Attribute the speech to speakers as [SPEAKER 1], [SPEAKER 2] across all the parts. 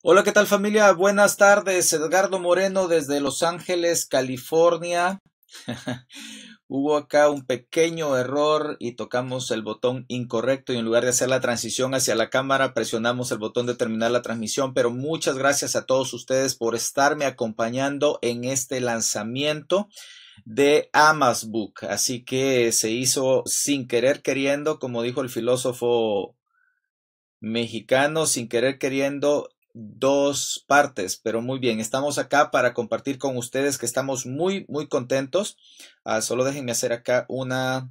[SPEAKER 1] Hola, ¿qué tal familia? Buenas tardes. Edgardo Moreno desde Los Ángeles, California. Hubo acá un pequeño error y tocamos el botón incorrecto y en lugar de hacer la transición hacia la cámara presionamos el botón de terminar la transmisión, pero muchas gracias a todos ustedes por estarme acompañando en este lanzamiento de Amazbook. Así que se hizo sin querer queriendo, como dijo el filósofo mexicano, sin querer queriendo dos partes, pero muy bien, estamos acá para compartir con ustedes que estamos muy, muy contentos. Ah, solo déjenme hacer acá una,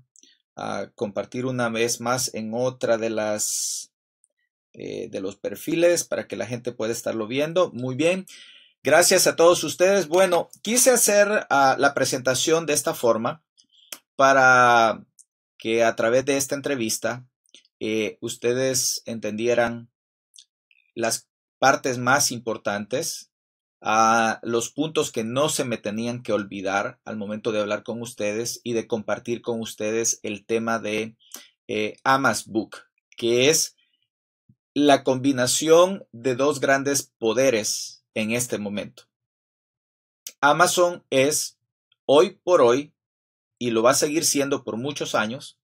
[SPEAKER 1] ah, compartir una vez más en otra de las, eh, de los perfiles para que la gente pueda estarlo viendo. Muy bien. Gracias a todos ustedes. Bueno, quise hacer ah, la presentación de esta forma para que a través de esta entrevista eh, ustedes entendieran las partes más importantes, a los puntos que no se me tenían que olvidar al momento de hablar con ustedes y de compartir con ustedes el tema de eh, Amazon Book, que es la combinación de dos grandes poderes en este momento. Amazon es hoy por hoy, y lo va a seguir siendo por muchos años,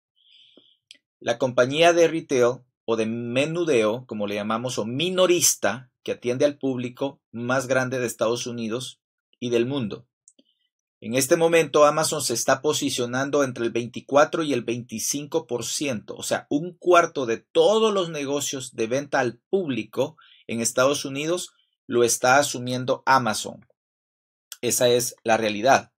[SPEAKER 1] la compañía de retail o de menudeo, como le llamamos, o minorista, que atiende al público más grande de Estados Unidos y del mundo. En este momento Amazon se está posicionando entre el 24 y el 25%, o sea, un cuarto de todos los negocios de venta al público en Estados Unidos lo está asumiendo Amazon. Esa es la realidad.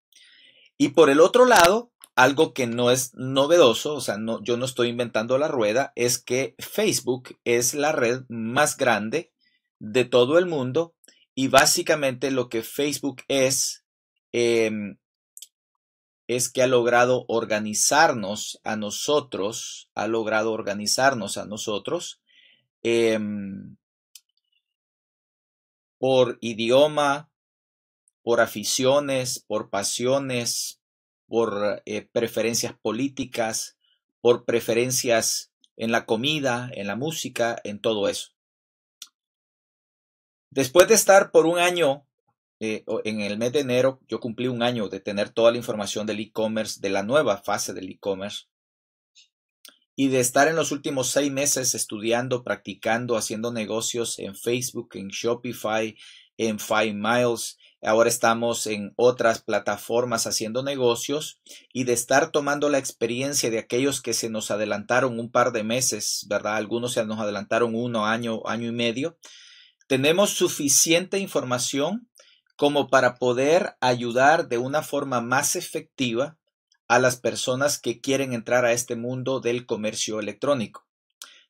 [SPEAKER 1] Y por el otro lado, algo que no es novedoso, o sea, no, yo no estoy inventando la rueda, es que Facebook es la red más grande de todo el mundo y básicamente lo que Facebook es em, es que ha logrado organizarnos a nosotros, ha logrado organizarnos a nosotros em, por idioma, por aficiones, por pasiones, por eh, preferencias políticas, por preferencias en la comida, en la música, en todo eso. Después de estar por un año, eh, en el mes de enero, yo cumplí un año de tener toda la información del e-commerce, de la nueva fase del e-commerce, y de estar en los últimos seis meses estudiando, practicando, haciendo negocios en Facebook, en Shopify, en Five Miles, Ahora estamos en otras plataformas haciendo negocios y de estar tomando la experiencia de aquellos que se nos adelantaron un par de meses, ¿verdad? Algunos se nos adelantaron uno año, año y medio. Tenemos suficiente información como para poder ayudar de una forma más efectiva a las personas que quieren entrar a este mundo del comercio electrónico.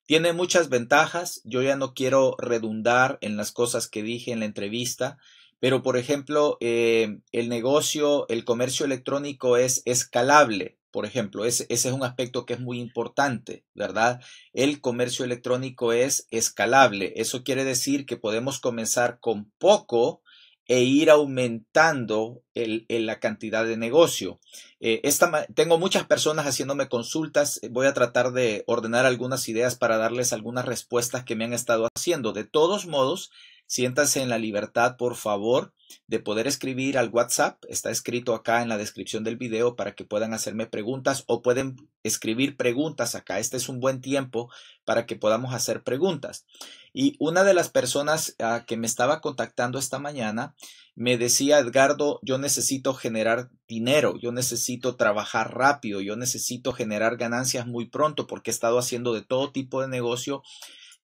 [SPEAKER 1] Tiene muchas ventajas, yo ya no quiero redundar en las cosas que dije en la entrevista, pero, por ejemplo, eh, el negocio, el comercio electrónico es escalable, por ejemplo. ese es un aspecto que es muy importante, ¿verdad? El comercio electrónico es escalable. Eso quiere decir que podemos comenzar con poco e ir aumentando el, la cantidad de negocio. Eh, esta, tengo muchas personas haciéndome consultas. Eh, voy a tratar de ordenar algunas ideas para darles algunas respuestas que me han estado haciendo. De todos modos, Siéntanse en la libertad, por favor, de poder escribir al WhatsApp. Está escrito acá en la descripción del video para que puedan hacerme preguntas o pueden escribir preguntas acá. Este es un buen tiempo para que podamos hacer preguntas. Y una de las personas a ah, que me estaba contactando esta mañana me decía, Edgardo, yo necesito generar dinero, yo necesito trabajar rápido, yo necesito generar ganancias muy pronto porque he estado haciendo de todo tipo de negocio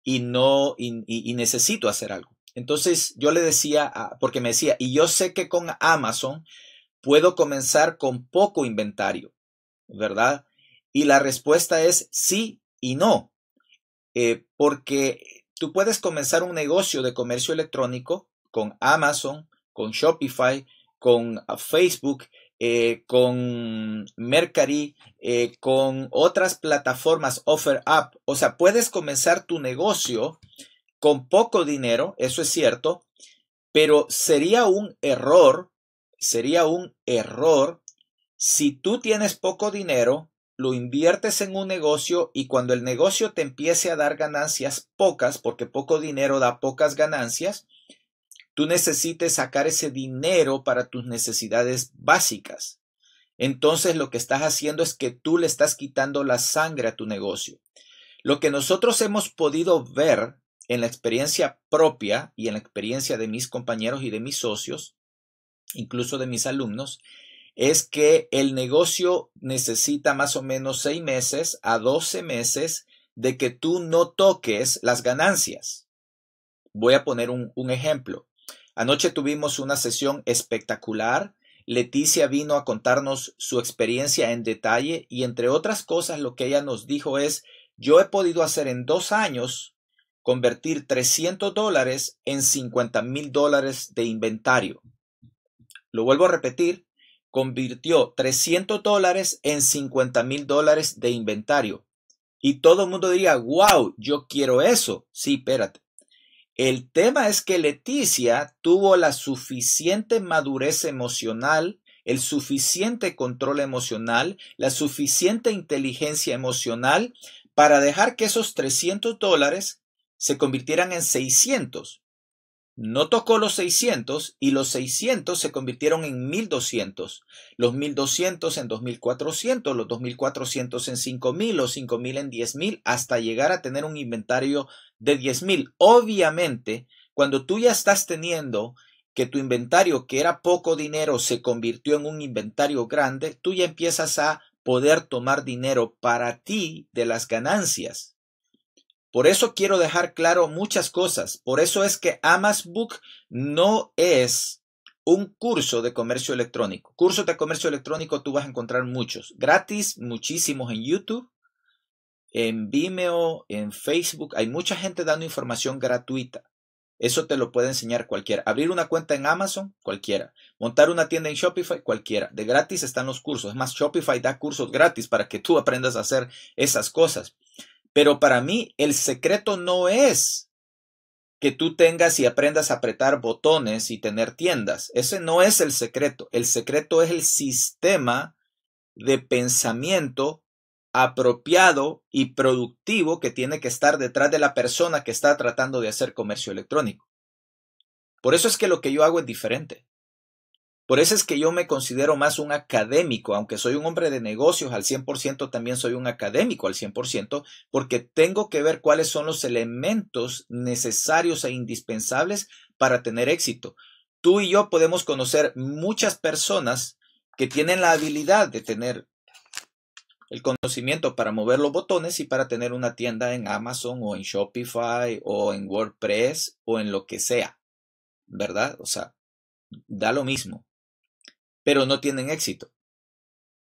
[SPEAKER 1] y no y necesito hacer algo. Entonces yo le decía, porque me decía, y yo sé que con Amazon puedo comenzar con poco inventario, ¿verdad? Y la respuesta es sí y no, eh, porque tú puedes comenzar un negocio de comercio electrónico con Amazon, con Shopify, con ah, Facebook, eh, con Mercari, eh, con otras plataformas, OfferUp. O sea, puedes comenzar tu negocio con poco dinero, eso es cierto, pero sería un error, sería un error si tú tienes poco dinero, lo inviertes en un negocio y cuando el negocio te empiece a dar ganancias pocas, porque poco dinero da pocas ganancias, tú necesites sacar ese dinero para tus necesidades básicas. Entonces lo que estás haciendo es que tú le estás quitando la sangre a tu negocio. Lo que nosotros hemos podido ver en la experiencia propia y en la experiencia de mis compañeros y de mis socios, incluso de mis alumnos, es que el negocio necesita más o menos seis meses a doce meses de que tú no toques las ganancias. Voy a poner un ejemplo. Anoche tuvimos una sesión espectacular. Leticia vino a contarnos su experiencia en detalle y entre otras cosas lo que ella nos dijo es, yo he podido hacer en dos años convertir 300 dólares en 50 mil dólares de inventario. Lo vuelvo a repetir, convirtió 300 dólares en 50 mil dólares de inventario. Y todo el mundo diría, wow, yo quiero eso. Sí, espérate. El tema es que Leticia tuvo la suficiente madurez emocional, el suficiente control emocional, la suficiente inteligencia emocional para dejar que esos 300 dólares se convirtieran en 600. No tocó los 600 y los 600 se convirtieron en 1200. Los 1200 en 2400, los 2400 en 5000, los 5000 en 10000, hasta llegar a tener un inventario de 10000. Obviamente, cuando tú ya estás teniendo que tu inventario, que era poco dinero, se convirtió en un inventario grande, tú ya empiezas a poder tomar dinero para ti de las ganancias. Por eso quiero dejar claro muchas cosas. Por eso es que Amazon Book no es un curso de comercio electrónico. Cursos de comercio electrónico tú vas a encontrar muchos. Gratis, muchísimos en YouTube, en Vimeo, en Facebook. Hay mucha gente dando información gratuita. Eso te lo puede enseñar cualquiera. Abrir una cuenta en Amazon, cualquiera. Montar una tienda en Shopify, cualquiera. De gratis están los cursos. Es más, Shopify da cursos gratis para que tú aprendas a hacer esas cosas. Pero para mí el secreto no es que tú tengas y aprendas a apretar botones y tener tiendas. Ese no es el secreto. El secreto es el sistema de pensamiento apropiado y productivo que tiene que estar detrás de la persona que está tratando de hacer comercio electrónico. Por eso es que lo que yo hago es diferente. Por eso es que yo me considero más un académico, aunque soy un hombre de negocios al 100%, también soy un académico al 100%, porque tengo que ver cuáles son los elementos necesarios e indispensables para tener éxito. Tú y yo podemos conocer muchas personas que tienen la habilidad de tener el conocimiento para mover los botones y para tener una tienda en Amazon o en Shopify o en WordPress o en lo que sea, ¿verdad? O sea, da lo mismo pero no tienen éxito.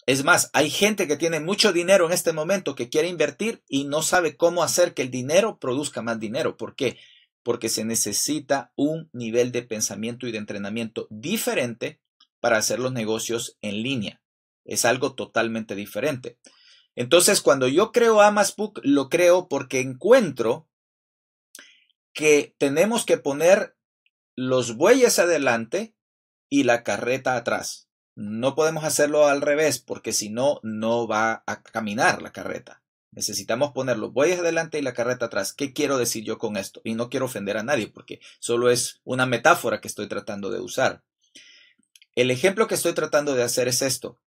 [SPEAKER 1] Es más, hay gente que tiene mucho dinero en este momento que quiere invertir y no sabe cómo hacer que el dinero produzca más dinero. ¿Por qué? Porque se necesita un nivel de pensamiento y de entrenamiento diferente para hacer los negocios en línea. Es algo totalmente diferente. Entonces, cuando yo creo Amasbook, lo creo porque encuentro que tenemos que poner los bueyes adelante y la carreta atrás. No podemos hacerlo al revés porque si no, no va a caminar la carreta. Necesitamos poner los bueyes adelante y la carreta atrás. ¿Qué quiero decir yo con esto? Y no quiero ofender a nadie porque solo es una metáfora que estoy tratando de usar. El ejemplo que estoy tratando de hacer es esto.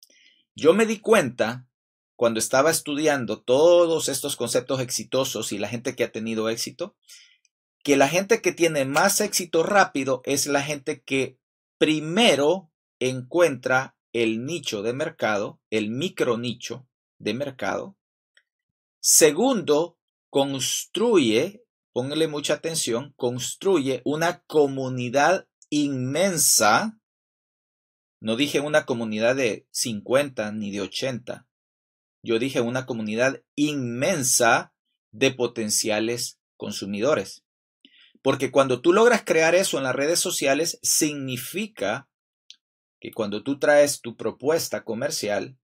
[SPEAKER 1] Yo me di cuenta cuando estaba estudiando todos estos conceptos exitosos y la gente que ha tenido éxito, que la gente que tiene más éxito rápido es la gente que primero encuentra el nicho de mercado, el micro nicho de mercado. Segundo, construye, póngale mucha atención, construye una comunidad inmensa. No dije una comunidad de 50 ni de 80. Yo dije una comunidad inmensa de potenciales consumidores. Porque cuando tú logras crear eso en las redes sociales, significa que cuando tú traes tu propuesta comercial,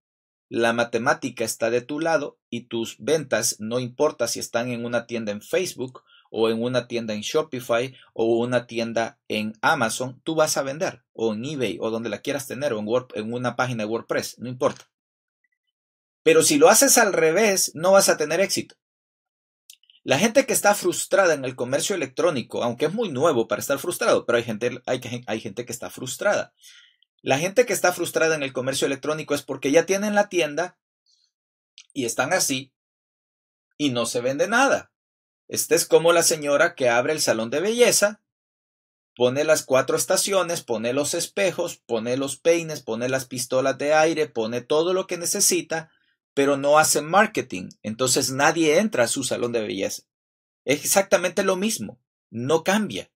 [SPEAKER 1] la matemática está de tu lado y tus ventas, no importa si están en una tienda en Facebook o en una tienda en Shopify o una tienda en Amazon, tú vas a vender o en eBay o donde la quieras tener o en, una página de WordPress, no importa. Pero si lo haces al revés, no vas a tener éxito. La gente que está frustrada en el comercio electrónico, aunque es muy nuevo para estar frustrado, pero hay gente, hay, gente que está frustrada. La gente que está frustrada en el comercio electrónico es porque ya tienen la tienda y están así y no se vende nada. Este es como la señora que abre el salón de belleza, pone las cuatro estaciones, pone los espejos, pone los peines, pone las pistolas de aire, pone todo lo que necesita pero no hacen marketing, entonces nadie entra a su salón de belleza. Es exactamente lo mismo, no cambia.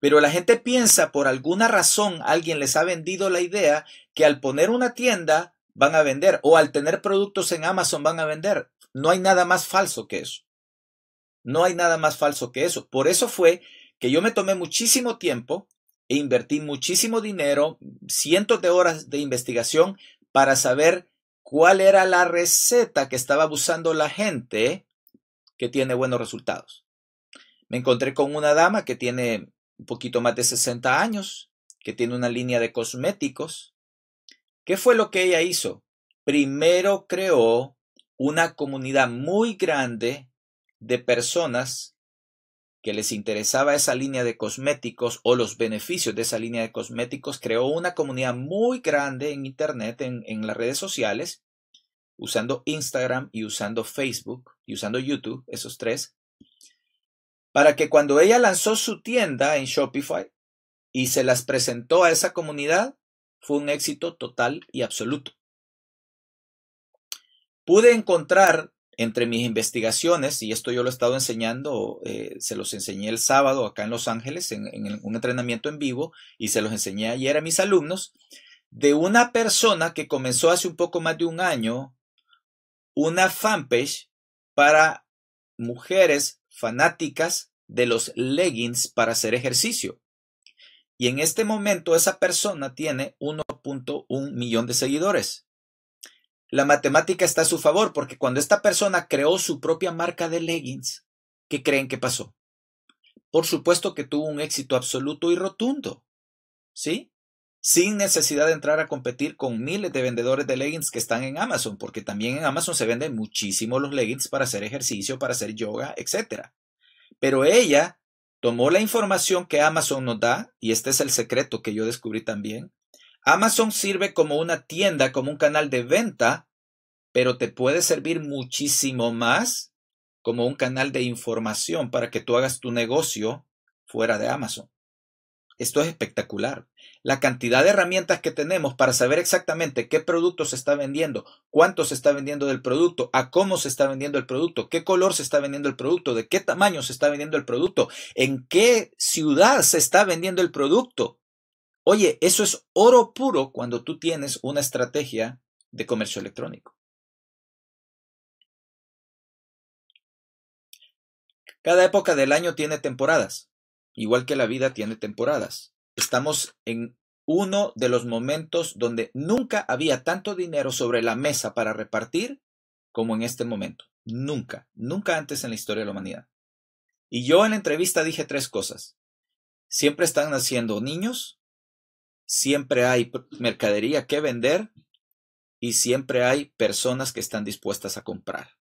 [SPEAKER 1] Pero la gente piensa, por alguna razón, alguien les ha vendido la idea que al poner una tienda van a vender o al tener productos en Amazon van a vender. No hay nada más falso que eso. No hay nada más falso que eso. Por eso fue que yo me tomé muchísimo tiempo e invertí muchísimo dinero, cientos de horas de investigación para saber cuál era la receta que estaba abusando la gente que tiene buenos resultados. Me encontré con una dama que tiene un poquito más de 60 años, que tiene una línea de cosméticos. ¿Qué fue lo que ella hizo? Primero creó una comunidad muy grande de personas que les interesaba esa línea de cosméticos o los beneficios de esa línea de cosméticos, creó una comunidad muy grande en Internet, en, las redes sociales, usando Instagram y usando Facebook y usando YouTube, esos tres, para que cuando ella lanzó su tienda en Shopify y se las presentó a esa comunidad, fue un éxito total y absoluto. Pude encontrar entre mis investigaciones, y esto yo lo he estado enseñando, eh, se los enseñé el sábado acá en Los Ángeles en, en, un entrenamiento en vivo y se los enseñé ayer a mis alumnos, de una persona que comenzó hace un poco más de un año una fanpage para mujeres fanáticas de los leggings para hacer ejercicio. Y en este momento esa persona tiene 1.1 millón de seguidores la matemática está a su favor, porque cuando esta persona creó su propia marca de leggings, ¿qué creen que pasó? Por supuesto que tuvo un éxito absoluto y rotundo, ¿sí? Sin necesidad de entrar a competir con miles de vendedores de leggings que están en Amazon, porque también en Amazon se venden muchísimo los leggings para hacer ejercicio, para hacer yoga, etc. Pero ella tomó la información que Amazon nos da, y este es el secreto que yo descubrí también, Amazon sirve como una tienda, como un canal de venta, pero te puede servir muchísimo más como un canal de información para que tú hagas tu negocio fuera de Amazon. Esto es espectacular. La cantidad de herramientas que tenemos para saber exactamente qué producto se está vendiendo, cuánto se está vendiendo del producto, a cómo se está vendiendo el producto, qué color se está vendiendo el producto, de qué tamaño se está vendiendo el producto, en qué ciudad se está vendiendo el producto, Oye, eso es oro puro cuando tú tienes una estrategia de comercio electrónico. Cada época del año tiene temporadas, igual que la vida tiene temporadas. Estamos en uno de los momentos donde nunca había tanto dinero sobre la mesa para repartir como en este momento. Nunca, nunca antes en la historia de la humanidad. Y yo en la entrevista dije tres cosas. Siempre están naciendo niños, siempre hay mercadería que vender y siempre hay personas que están dispuestas a comprar.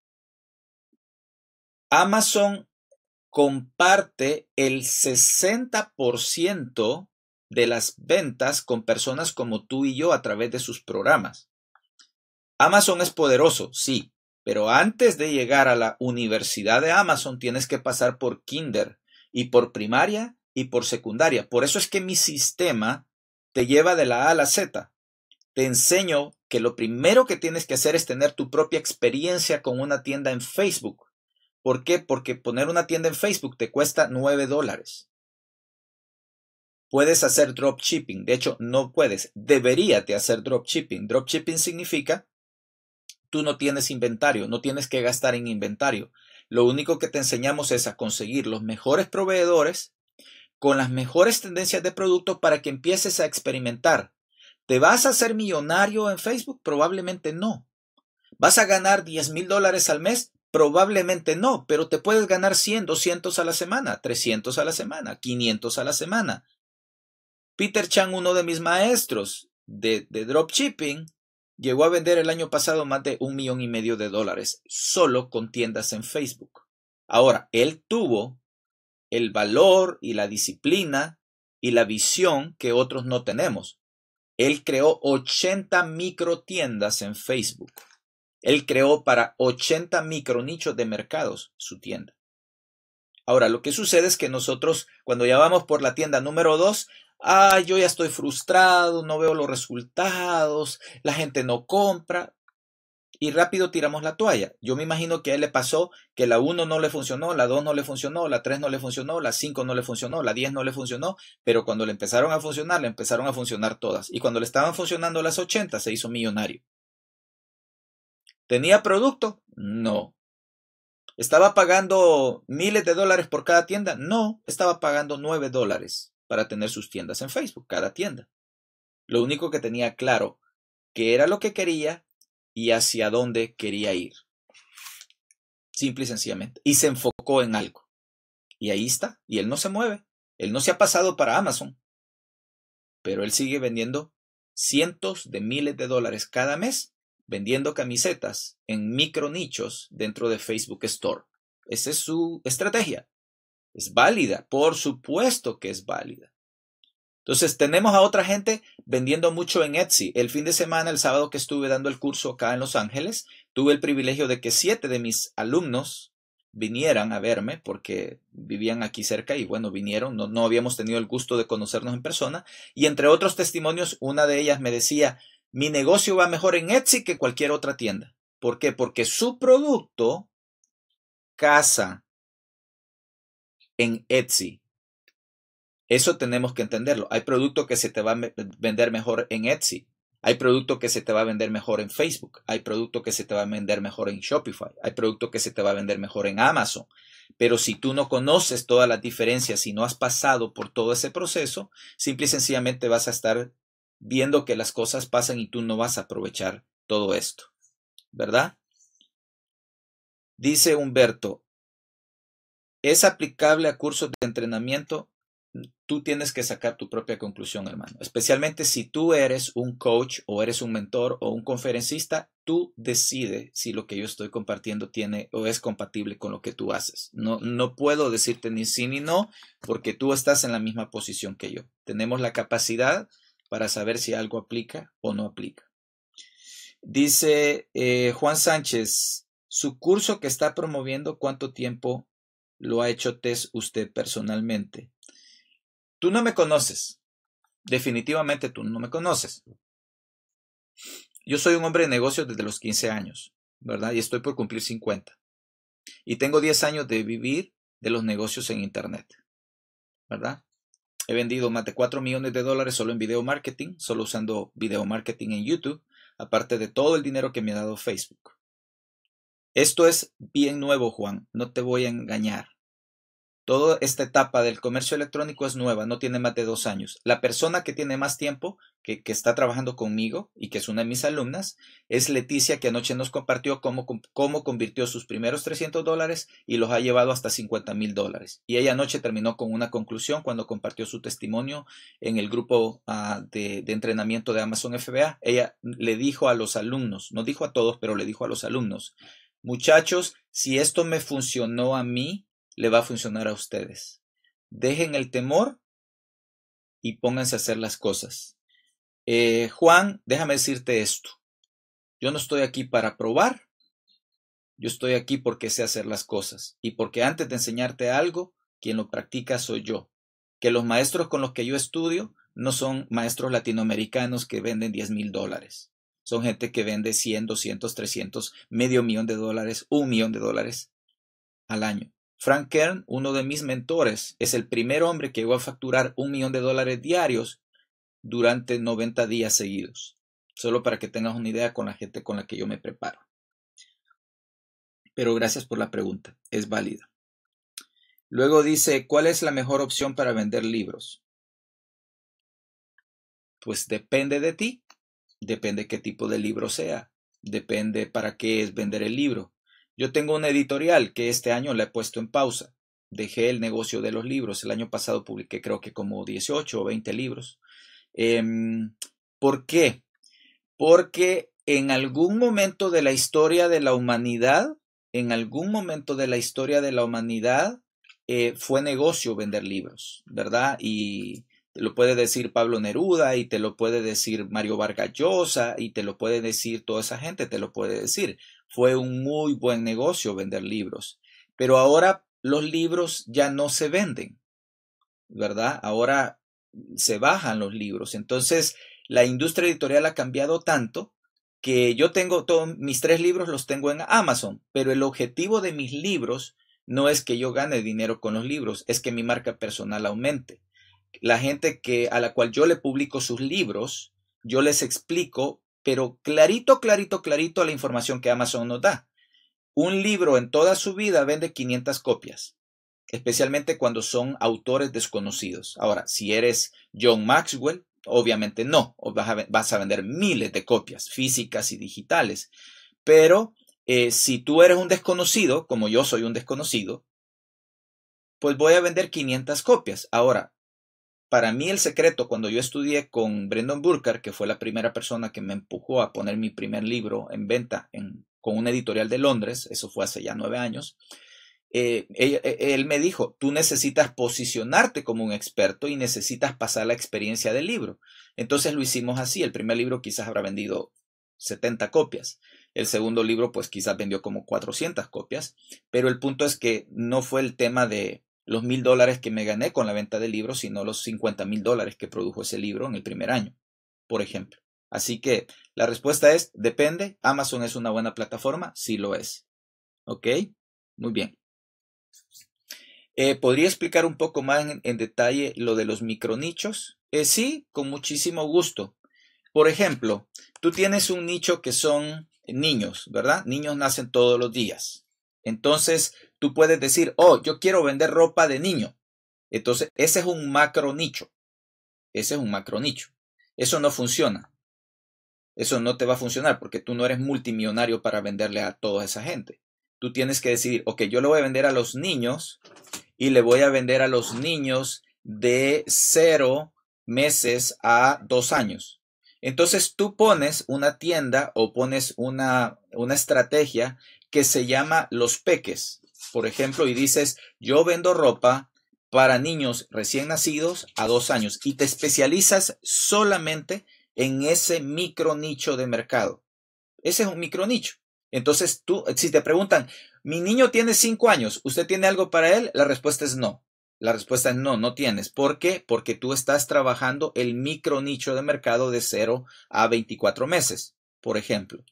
[SPEAKER 1] Amazon comparte el 60% de las ventas con personas como tú y yo a través de sus programas. Amazon es poderoso, sí, pero antes de llegar a la universidad de Amazon tienes que pasar por kinder y por primaria y por secundaria. Por eso es que mi sistema te lleva de la A a la Z. Te enseño que lo primero que tienes que hacer es tener tu propia experiencia con una tienda en Facebook. ¿Por qué? Porque poner una tienda en Facebook te cuesta 9 dólares. Puedes hacer dropshipping. De hecho, no puedes. Deberías de hacer dropshipping. Dropshipping significa tú no tienes inventario, no tienes que gastar en inventario. Lo único que te enseñamos es a conseguir los mejores proveedores con las mejores tendencias de productos para que empieces a experimentar. ¿Te vas a hacer millonario en Facebook? Probablemente no. ¿Vas a ganar 10 mil dólares al mes? Probablemente no, pero te puedes ganar 100, 200 a la semana, 300 a la semana, 500 a la semana. Peter Chang, uno de mis maestros de, de dropshipping, llegó a vender el año pasado más de un millón y medio de dólares solo con tiendas en Facebook. Ahora, él tuvo el valor y la disciplina y la visión que otros no tenemos. Él creó 80 micro tiendas en Facebook. Él creó para 80 micro nichos de mercados su tienda. Ahora, lo que sucede es que nosotros, cuando ya vamos por la tienda número 2, ah, yo ya estoy frustrado, no veo los resultados, la gente no compra y rápido tiramos la toalla. Yo me imagino que a él le pasó que la 1 no le funcionó, la 2 no le funcionó, la 3 no le funcionó, la 5 no le funcionó, la 10 no le funcionó, pero cuando le empezaron a funcionar, le empezaron a funcionar todas. Y cuando le estaban funcionando las 80, se hizo millonario. ¿Tenía producto? No. ¿Estaba pagando miles de dólares por cada tienda? No, estaba pagando 9 dólares para tener sus tiendas en Facebook, cada tienda. Lo único que tenía claro, que era lo que quería, y hacia dónde quería ir. Simple y sencillamente. Y se enfocó en algo. Y ahí está. Y él no se mueve. Él no se ha pasado para Amazon. Pero él sigue vendiendo cientos de miles de dólares cada mes vendiendo camisetas en micro nichos dentro de Facebook Store. Esa es su estrategia. Es válida, por supuesto que es válida. Entonces tenemos a otra gente vendiendo mucho en Etsy. El fin de semana, el sábado que estuve dando el curso acá en Los Ángeles, tuve el privilegio de que siete de mis alumnos vinieran a verme porque vivían aquí cerca y bueno, vinieron, no, no habíamos tenido el gusto de conocernos en persona y entre otros testimonios, una de ellas me decía, mi negocio va mejor en Etsy que cualquier otra tienda. ¿Por qué? Porque su producto casa en Etsy. Eso tenemos que entenderlo. Hay producto que se te va a vender mejor en Etsy. Hay producto que se te va a vender mejor en Facebook. Hay producto que se te va a vender mejor en Shopify. Hay producto que se te va a vender mejor en Amazon. Pero si tú no conoces todas las diferencias y no has pasado por todo ese proceso, simple y sencillamente vas a estar viendo que las cosas pasan y tú no vas a aprovechar todo esto. ¿Verdad? Dice Humberto, ¿es aplicable a cursos de entrenamiento? tú tienes que sacar tu propia conclusión, hermano. Especialmente si tú eres un coach o eres un mentor o un conferencista, tú decides si lo que yo estoy compartiendo tiene o es compatible con lo que tú haces. No, no puedo decirte ni sí ni no porque tú estás en la misma posición que yo. Tenemos la capacidad para saber si algo aplica o no aplica. Dice eh, Juan Sánchez, su curso que está promoviendo, ¿cuánto tiempo lo ha hecho test usted personalmente? Tú no me conoces. Definitivamente tú no me conoces. Yo soy un hombre de negocios desde los 15 años, ¿verdad? Y estoy por cumplir 50. Y tengo 10 años de vivir de los negocios en Internet, ¿verdad? He vendido más de 4 millones de dólares solo en video marketing, solo usando video marketing en YouTube, aparte de todo el dinero que me ha dado Facebook. Esto es bien nuevo, Juan, no te voy a engañar. Toda esta etapa del comercio electrónico es nueva, no tiene más de dos años. La persona que tiene más tiempo, que, está trabajando conmigo y que es una de mis alumnas, es Leticia, que anoche nos compartió cómo, convirtió sus primeros 300 dólares y los ha llevado hasta 50 mil dólares. Y ella anoche terminó con una conclusión cuando compartió su testimonio en el grupo ah, de entrenamiento de Amazon FBA. Ella le dijo a los alumnos, no dijo a todos, pero le dijo a los alumnos, muchachos, si esto me funcionó a mí, le va a funcionar a ustedes. Dejen el temor y pónganse a hacer las cosas. Eh, Juan, déjame decirte esto. Yo no estoy aquí para probar. Yo estoy aquí porque sé hacer las cosas y porque antes de enseñarte algo, quien lo practica soy yo. Que los maestros con los que yo estudio no son maestros latinoamericanos que venden 10 mil dólares. Son gente que vende 100, 200, 300, medio millón de dólares, un millón de dólares al año. Frank Kern, uno de mis mentores, es el primer hombre que llegó a facturar un millón de dólares diarios durante 90 días seguidos. Solo para que tengas una idea con la gente con la que yo me preparo. Pero gracias por la pregunta, es válida. Luego dice, ¿cuál es la mejor opción para vender libros? Pues depende de ti, depende qué tipo de libro sea, depende para qué es vender el libro. Yo tengo una editorial que este año la he puesto en pausa. Dejé el negocio de los libros. El año pasado publiqué creo que como 18 o 20 libros. Em, ¿Por qué? Porque en algún momento de la historia de la humanidad, en algún momento de la historia de la humanidad, eh, fue negocio vender libros, ¿verdad? Y te lo puede decir Pablo Neruda y te lo puede decir Mario Vargas Llosa y te lo puede decir toda esa gente, te lo puede decir fue un muy buen negocio vender libros, pero ahora los libros ya no se venden, ¿verdad? Ahora se bajan los libros. Entonces, la industria editorial ha cambiado tanto que yo tengo todos mis tres libros los tengo en Amazon, pero el objetivo de mis libros no es que yo gane dinero con los libros, es que mi marca personal aumente. La gente que a la cual yo le publico sus libros, yo les explico pero clarito, clarito, clarito la información que Amazon nos da. Un libro en toda su vida vende 500 copias, especialmente cuando son autores desconocidos. Ahora, si eres John Maxwell, obviamente no, vas a, vender miles de copias físicas y digitales. Pero eh, si tú eres un desconocido, como yo soy un desconocido, pues voy a vender 500 copias. Ahora, para mí el secreto, cuando yo estudié con Brendan Burkhardt, que fue la primera persona que me empujó a poner mi primer libro en venta con una editorial de Londres, eso fue hace ya nueve años, él, eh, e, él, me dijo, tú necesitas posicionarte como un experto y necesitas pasar la experiencia del libro. Entonces lo hicimos así, el primer libro quizás habrá vendido 70 copias, el segundo libro pues quizás vendió como 400 copias, pero el punto es que no fue el tema de los mil dólares que me gané con la venta del libro, sino los cincuenta mil dólares que produjo ese libro en el primer año, por ejemplo. Así que la respuesta es, depende, Amazon es una buena plataforma, sí lo es. ¿Ok? Muy bien. Eh, ¿Podría explicar un poco más en, detalle lo de los micronichos? Eh, sí, con muchísimo gusto. Por ejemplo, tú tienes un nicho que son niños, ¿verdad? Niños nacen todos los días. Entonces, tú puedes decir, oh, yo quiero vender ropa de niño. Entonces, ese es un macro nicho. Ese es un macro nicho. Eso no funciona. Eso no te va a funcionar porque tú no eres multimillonario para venderle a toda esa gente. Tú tienes que decidir, ok, yo le voy a vender a los niños y le voy a vender a los niños de cero meses a dos años. Entonces tú pones una tienda o pones una, una estrategia que se llama los peques por ejemplo, y dices, yo vendo ropa para niños recién nacidos a dos años y te especializas solamente en ese micro nicho de mercado. Ese es un micro nicho. Entonces tú, si te preguntan, mi niño tiene cinco años, ¿usted tiene algo para él? La respuesta es no. La respuesta es no, no tienes. ¿Por qué? Porque tú estás trabajando el micro nicho de mercado de cero a 24 meses, por ejemplo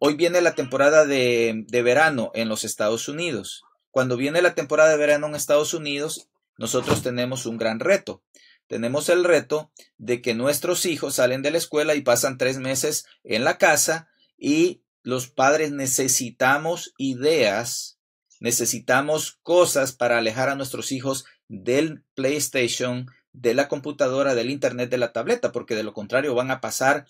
[SPEAKER 1] hoy viene la temporada de, de, verano en los Estados Unidos. Cuando viene la temporada de verano en Estados Unidos, nosotros tenemos un gran reto. Tenemos el reto de que nuestros hijos salen de la escuela y pasan tres meses en la casa y los padres necesitamos ideas, necesitamos cosas para alejar a nuestros hijos del PlayStation, de la computadora, del Internet, de la tableta, porque de lo contrario van a pasar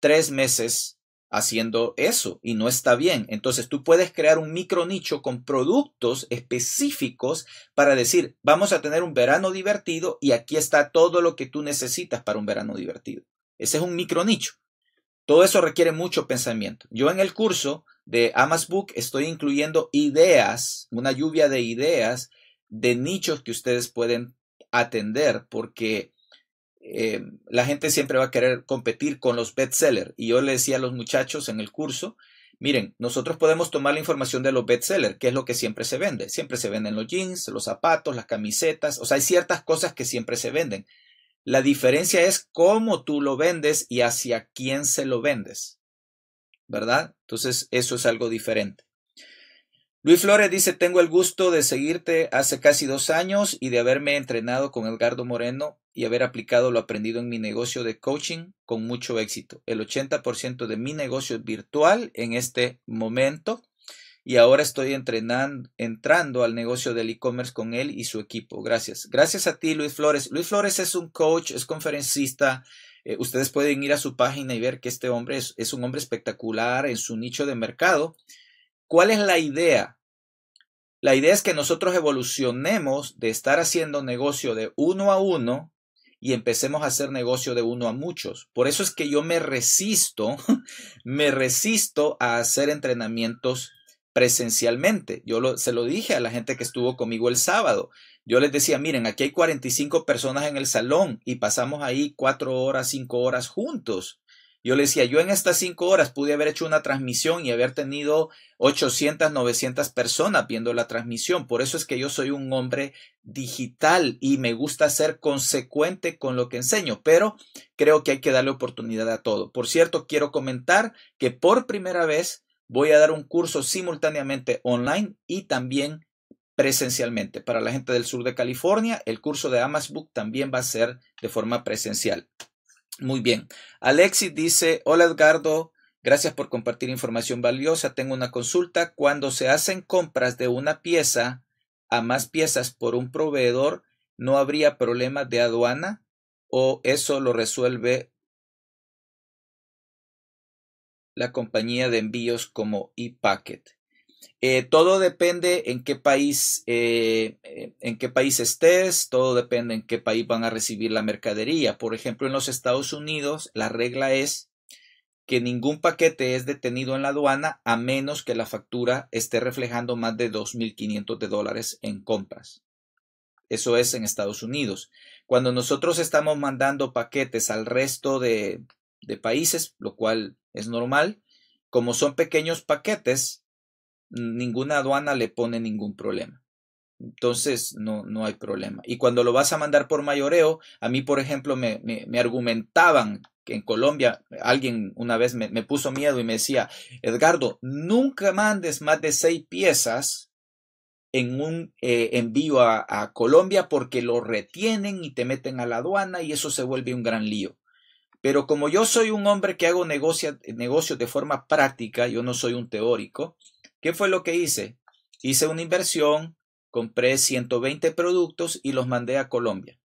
[SPEAKER 1] tres meses haciendo eso y no está bien. Entonces tú puedes crear un micro nicho con productos específicos para decir, vamos a tener un verano divertido y aquí está todo lo que tú necesitas para un verano divertido. Ese es un micro nicho. Todo eso requiere mucho pensamiento. Yo en el curso de Amas Book estoy incluyendo ideas, una lluvia de ideas de nichos que ustedes pueden atender porque eh, la gente siempre va a querer competir con los bestsellers. Y yo le decía a los muchachos en el curso, miren, nosotros podemos tomar la información de los bestsellers, que es lo que siempre se vende. Siempre se venden los jeans, los zapatos, las camisetas, o sea, hay ciertas cosas que siempre se venden. La diferencia es cómo tú lo vendes y hacia quién se lo vendes. ¿Verdad? Entonces, eso es algo diferente. Luis Flores dice, tengo el gusto de seguirte hace casi dos años y de haberme entrenado con Edgardo Moreno y haber aplicado lo aprendido en mi negocio de coaching con mucho éxito. El 80% de mi negocio es virtual en este momento y ahora estoy entrenando, entrando al negocio del e-commerce con él y su equipo. Gracias. Gracias a ti, Luis Flores. Luis Flores es un coach, es conferencista, eh, ustedes pueden ir a su página y ver que este hombre es, un hombre espectacular en su nicho de mercado ¿Cuál es la idea? La idea es que nosotros evolucionemos de estar haciendo negocio de uno a uno y empecemos a hacer negocio de uno a muchos. Por eso es que yo me resisto, me resisto a hacer entrenamientos presencialmente. Yo se lo dije a la gente que estuvo conmigo el sábado. Yo les decía, miren, aquí hay 45 personas en el salón y pasamos ahí cuatro horas, cinco horas juntos. Yo le decía, yo en estas cinco horas pude haber hecho una transmisión y haber tenido 800, 900 personas viendo la transmisión. Por eso es que yo soy un hombre digital y me gusta ser consecuente con lo que enseño, pero creo que hay que darle oportunidad a todo. Por cierto, quiero comentar que por primera vez voy a dar un curso simultáneamente online y también presencialmente. Para la gente del sur de California, el curso de Book también va a ser de forma presencial. Muy bien. Alexis dice, hola Edgardo, gracias por compartir información valiosa. Tengo una consulta. Cuando se hacen compras de una pieza a más piezas por un proveedor, ¿no habría problema de aduana? ¿O eso lo resuelve la compañía de envíos como ePacket? Eh, todo depende en qué país, eh, en qué país estés, todo depende en qué país van a recibir la mercadería. Por ejemplo, en los Estados Unidos, la regla es que ningún paquete es detenido en la aduana a menos que la factura esté reflejando más de 2.500 de dólares en compras. Eso es en Estados Unidos. Cuando nosotros estamos mandando paquetes al resto de, de países, lo cual es normal, como son pequeños paquetes, ninguna aduana le pone ningún problema. Entonces, no, no hay problema. Y cuando lo vas a mandar por mayoreo, a mí, por ejemplo, me, me, argumentaban que en Colombia alguien una vez me, me, puso miedo y me decía, Edgardo, nunca mandes más de seis piezas en un eh, envío a, Colombia porque lo retienen y te meten a la aduana y eso se vuelve un gran lío. Pero como yo soy un hombre que hago negocio de forma práctica, yo no soy un teórico, ¿Qué fue lo que hice? Hice una inversión, compré 120 productos y los mandé a Colombia.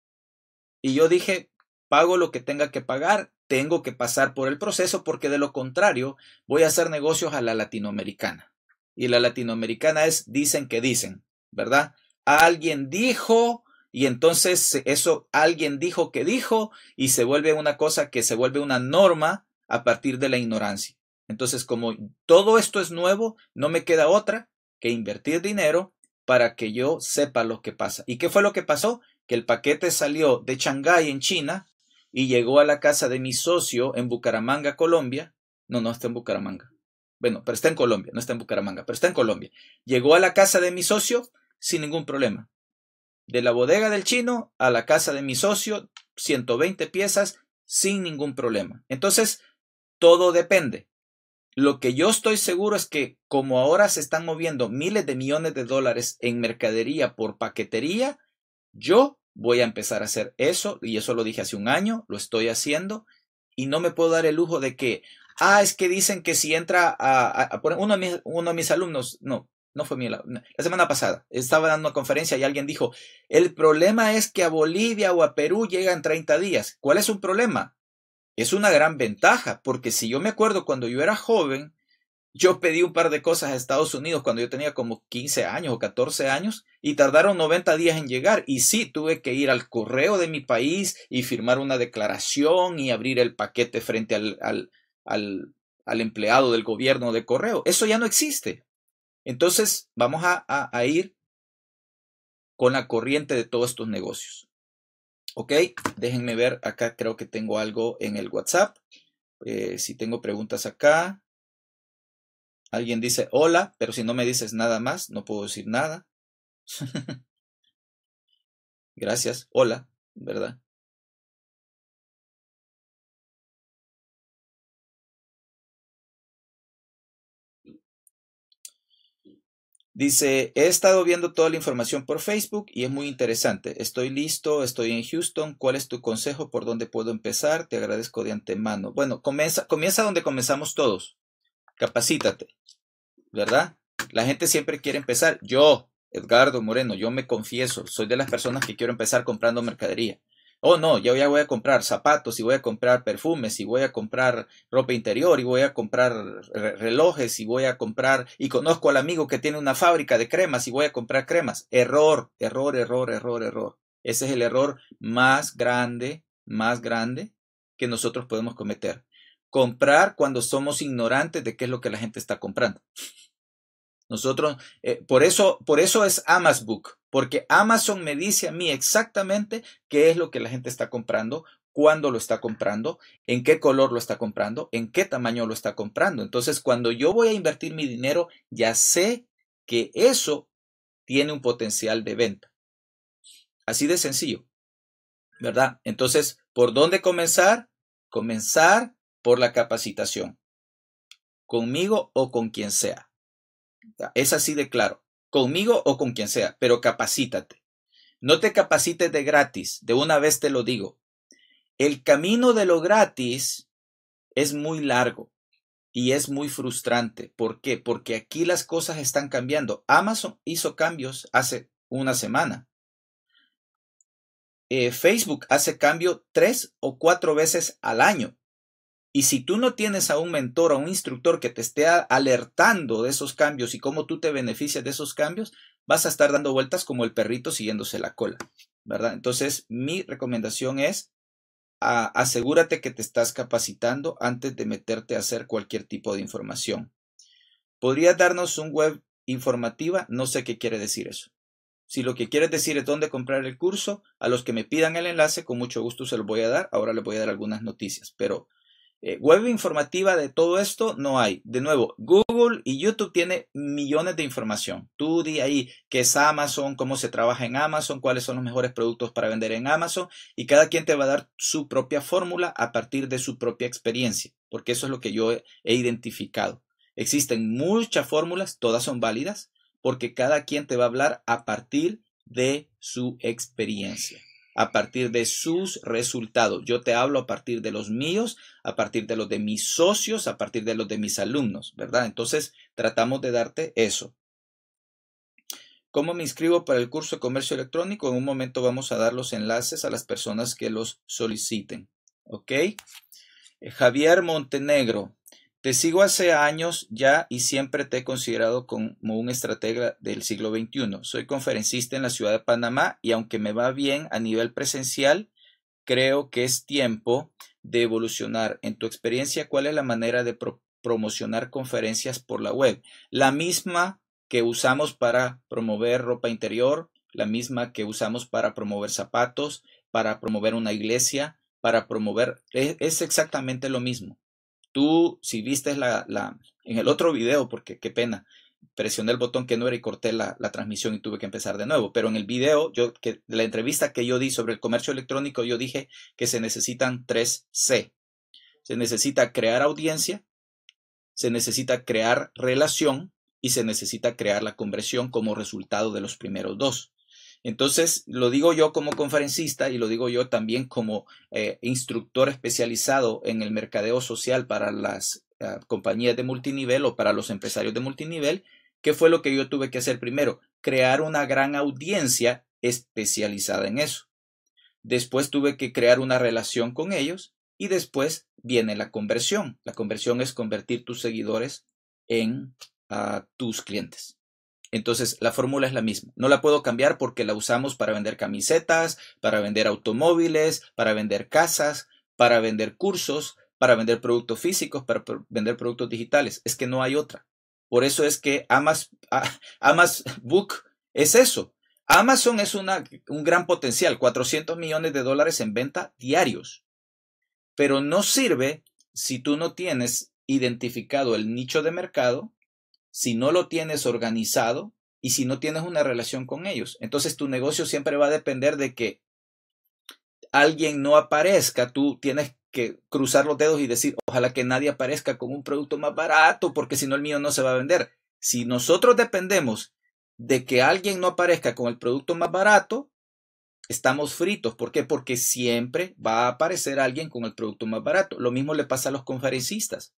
[SPEAKER 1] Y yo dije, pago lo que tenga que pagar, tengo que pasar por el proceso porque de lo contrario voy a hacer negocios a la latinoamericana. Y la latinoamericana es dicen que dicen, ¿verdad? Alguien dijo y entonces eso alguien dijo que dijo y se vuelve una cosa que se vuelve una norma a partir de la ignorancia. Entonces, como todo esto es nuevo, no me queda otra que invertir dinero para que yo sepa lo que pasa. ¿Y qué fue lo que pasó? Que el paquete salió de Shanghái en China y llegó a la casa de mi socio en Bucaramanga, Colombia. No, no está en Bucaramanga. Bueno, pero está en Colombia, no está en Bucaramanga, pero está en Colombia. Llegó a la casa de mi socio sin ningún problema. De la bodega del chino a la casa de mi socio, 120 piezas sin ningún problema. Entonces, todo depende. Lo que yo estoy seguro es que como ahora se están moviendo miles de millones de dólares en mercadería por paquetería, yo voy a empezar a hacer eso y eso lo dije hace un año, lo estoy haciendo y no me puedo dar el lujo de que, ah, es que dicen que si entra a, uno, de mis, uno de mis alumnos, no, no fue mi, la, semana pasada, estaba dando una conferencia y alguien dijo, el problema es que a Bolivia o a Perú llegan 30 días. ¿Cuál es un problema? es una gran ventaja, porque si yo me acuerdo cuando yo era joven, yo pedí un par de cosas a Estados Unidos cuando yo tenía como 15 años o 14 años y tardaron 90 días en llegar. Y sí, tuve que ir al correo de mi país y firmar una declaración y abrir el paquete frente al, al, empleado del gobierno de correo. Eso ya no existe. Entonces, vamos a, a ir con la corriente de todos estos negocios. Ok, déjenme ver, acá creo que tengo algo en el WhatsApp. Eh, si tengo preguntas acá. Alguien dice hola, pero si no me dices nada más, no puedo decir nada.
[SPEAKER 2] Gracias, hola, ¿verdad?
[SPEAKER 1] Dice, he estado viendo toda la información por Facebook y es muy interesante. Estoy listo, estoy en Houston. ¿Cuál es tu consejo? ¿Por dónde puedo empezar? Te agradezco de antemano. Bueno, comienza, comienza donde comenzamos todos. Capacítate, ¿verdad? La gente siempre quiere empezar. Yo, Edgardo Moreno, yo me confieso, soy de las personas que quiero empezar comprando mercadería oh no, yo ya voy a comprar zapatos y voy a comprar perfumes y voy a comprar ropa interior y voy a comprar relojes y voy a comprar y conozco al amigo que tiene una fábrica de cremas y voy a comprar cremas. Error, error, error, error, error. Ese es el error más grande, más grande que nosotros podemos cometer. Comprar cuando somos ignorantes de qué es lo que la gente está comprando. Nosotros, eh, por, eso, por eso es Book porque Amazon me dice a mí exactamente qué es lo que la gente está comprando, cuándo lo está comprando, en qué color lo está comprando, en qué tamaño lo está comprando. Entonces, cuando yo voy a invertir mi dinero, ya sé que eso tiene un potencial de venta. Así de sencillo, ¿verdad? Entonces, ¿por dónde comenzar? Comenzar por la capacitación, conmigo o con quien sea. Es así de claro. Conmigo o con quien sea, pero capacítate. No te capacites de gratis, de una vez te lo digo. El camino de lo gratis es muy largo y es muy frustrante. ¿Por qué? Porque aquí las cosas están cambiando. Amazon hizo cambios hace una semana. Eh, Facebook hace cambio tres o cuatro veces al año. Y si tú no tienes a un mentor, o un instructor que te esté alertando de esos cambios y cómo tú te beneficias de esos cambios, vas a estar dando vueltas como el perrito siguiéndose la cola, ¿verdad? Entonces, mi recomendación es asegúrate que te estás capacitando antes de meterte a hacer cualquier tipo de información. ¿Podrías darnos un web informativa? No sé qué quiere decir eso. Si lo que quieres decir es dónde comprar el curso, a los que me pidan el enlace, con mucho gusto se lo voy a dar. Ahora les voy a dar algunas noticias, pero eh, web informativa de todo esto no hay. De nuevo, Google y YouTube tiene millones de información. Tú di ahí qué es Amazon, cómo se trabaja en Amazon, cuáles son los mejores productos para vender en Amazon y cada quien te va a dar su propia fórmula a partir de su propia experiencia, porque eso es lo que yo he identificado. Existen muchas fórmulas, todas son válidas, porque cada quien te va a hablar a partir de su experiencia a partir de sus resultados. Yo te hablo a partir de los míos, a partir de los de mis socios, a partir de los de mis alumnos, ¿verdad? Entonces, tratamos de darte eso. ¿Cómo me inscribo para el curso de comercio electrónico? En un momento vamos a dar los enlaces a las personas que los soliciten. ¿Ok? Eh, Javier Montenegro, te sigo hace años ya y siempre te he considerado como un estratega del siglo XXI. Soy conferencista en la ciudad de Panamá y aunque me va bien a nivel presencial, creo que es tiempo de evolucionar. En tu experiencia, ¿cuál es la manera de promocionar conferencias por la web? La misma que usamos para promover ropa interior, la misma que usamos para promover zapatos, para promover una iglesia, para promover, e-, es exactamente lo mismo. Tú, si viste la, la, en el otro video, porque qué pena, presioné el botón que no era y corté la, transmisión y tuve que empezar de nuevo. Pero en el video, yo, que, la entrevista que yo di sobre el comercio electrónico, yo dije que se necesitan tres c Se necesita crear audiencia, se necesita crear relación y se necesita crear la conversión como resultado de los primeros dos. Entonces, lo digo yo como conferencista y lo digo yo también como eh, instructor especializado en el mercadeo social para las ah, compañías de multinivel o para los empresarios de multinivel. ¿Qué fue lo que yo tuve que hacer primero? Crear una gran audiencia especializada en eso. Después tuve que crear una relación con ellos y después viene la conversión. La conversión es convertir tus seguidores en ah, tus clientes. Entonces, la fórmula es la misma. No la puedo cambiar porque la usamos para vender camisetas, para vender automóviles, para vender casas, para vender cursos, para vender productos físicos, para vender productos digitales. Es que no hay otra. Por eso es que Amazon ah, Book es eso. Amazon es un gran potencial, 400 millones de dólares en venta diarios. Pero no sirve si tú no tienes identificado el nicho de mercado si no lo tienes organizado y si no tienes una relación con ellos. Entonces tu negocio siempre va a depender de que alguien no aparezca. Tú tienes que cruzar los dedos y decir, ojalá que nadie aparezca con un producto más barato porque si no el mío no se va a vender. Si nosotros dependemos de que alguien no aparezca con el producto más barato, estamos fritos. ¿Por qué? Porque siempre va a aparecer alguien con el producto más barato. Lo mismo le pasa a los conferencistas.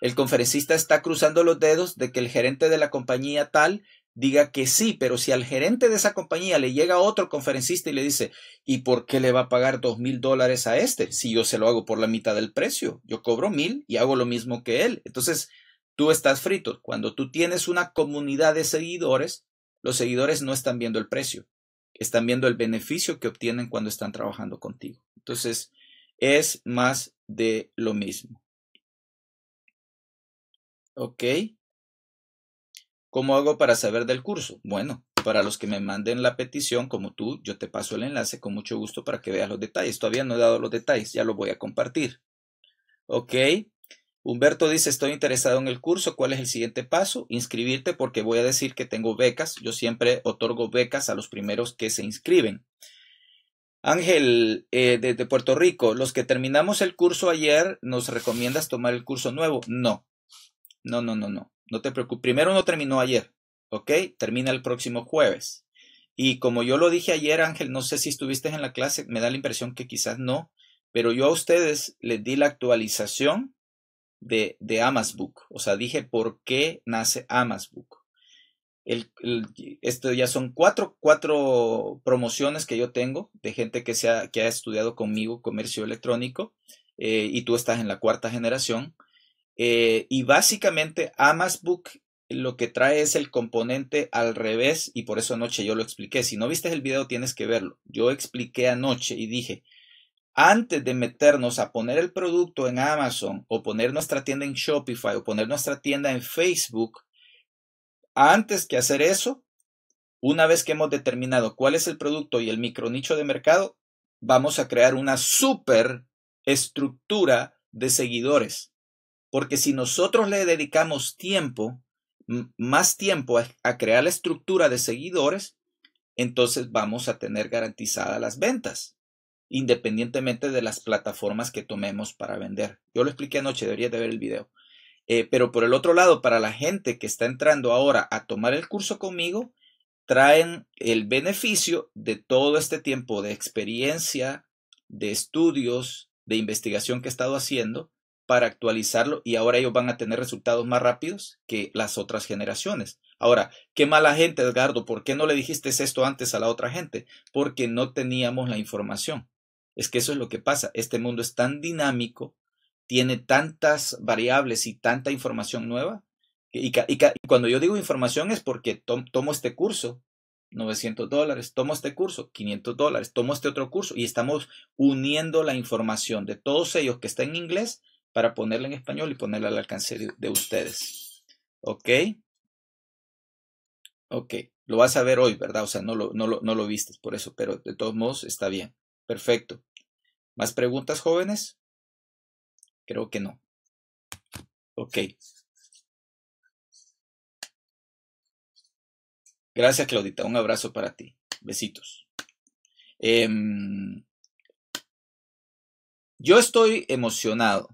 [SPEAKER 1] El conferencista está cruzando los dedos de que el gerente de la compañía tal diga que sí, pero si al gerente de esa compañía le llega otro conferencista y le dice, ¿y por qué le va a pagar dos mil dólares a este? Si yo se lo hago por la mitad del precio, yo cobro mil y hago lo mismo que él. Entonces, tú estás frito. Cuando tú tienes una comunidad de seguidores, los seguidores no están viendo el precio, están viendo el beneficio que obtienen cuando están trabajando contigo. Entonces, es más de lo mismo. Ok. ¿Cómo hago para saber del curso? Bueno, para los que me manden la petición, como tú, yo te paso el enlace con mucho gusto para que veas los detalles. Todavía no he dado los detalles, ya los voy a compartir. Ok. Humberto dice, estoy interesado en el curso, ¿cuál es el siguiente paso? Inscribirte porque voy a decir que tengo becas. Yo siempre otorgo becas a los primeros que se inscriben. Ángel, eh, desde Puerto Rico, los que terminamos el curso ayer, ¿nos recomiendas tomar el curso nuevo? No, no, no, no, no. No te preocupes. Primero no terminó ayer, ¿ok? Termina el próximo jueves. Y como yo lo dije ayer, Ángel, no sé si estuviste en la clase, me da la impresión que quizás no, pero yo a ustedes les di la actualización de, de O sea, dije por qué nace Amazbook. esto ya son cuatro, cuatro, promociones que yo tengo de gente que, ha, que ha estudiado conmigo comercio electrónico eh, y tú estás en la cuarta generación. Eh, y básicamente Amazbook lo que trae es el componente al revés y por eso anoche yo lo expliqué. Si no viste el video tienes que verlo. Yo expliqué anoche y dije, antes de meternos a poner el producto en Amazon o poner nuestra tienda en Shopify o poner nuestra tienda en Facebook, antes que hacer eso, una vez que hemos determinado cuál es el producto y el micronicho de mercado, vamos a crear una super estructura de seguidores porque si nosotros le dedicamos tiempo, más tiempo a, crear la estructura de seguidores, entonces vamos a tener garantizadas las ventas, independientemente de las plataformas que tomemos para vender. Yo lo expliqué anoche, debería de ver el video. Eh, pero por el otro lado, para la gente que está entrando ahora a tomar el curso conmigo, traen el beneficio de todo este tiempo de experiencia, de estudios, de investigación que he estado haciendo para actualizarlo y ahora ellos van a tener resultados más rápidos que las otras generaciones. Ahora, qué mala gente, Edgardo, ¿por qué no le dijiste esto antes a la otra gente? Porque no teníamos la información. Es que eso es lo que pasa. Este mundo es tan dinámico, tiene tantas variables y tanta información nueva. Y, cuando yo digo información es porque tomo este curso, 900 dólares, tomo este curso, 500 dólares, tomo este otro curso y estamos uniendo la información de todos ellos que está en inglés para ponerla en español y ponerla al alcance de, ustedes. ¿Ok? Ok, lo vas a ver hoy, ¿verdad? O sea, no lo, no, lo, vistes por eso, pero de todos modos está bien. Perfecto. ¿Más preguntas, jóvenes?
[SPEAKER 2] Creo que no. Ok. Gracias, Claudita. Un abrazo para ti. Besitos. Em, yo estoy emocionado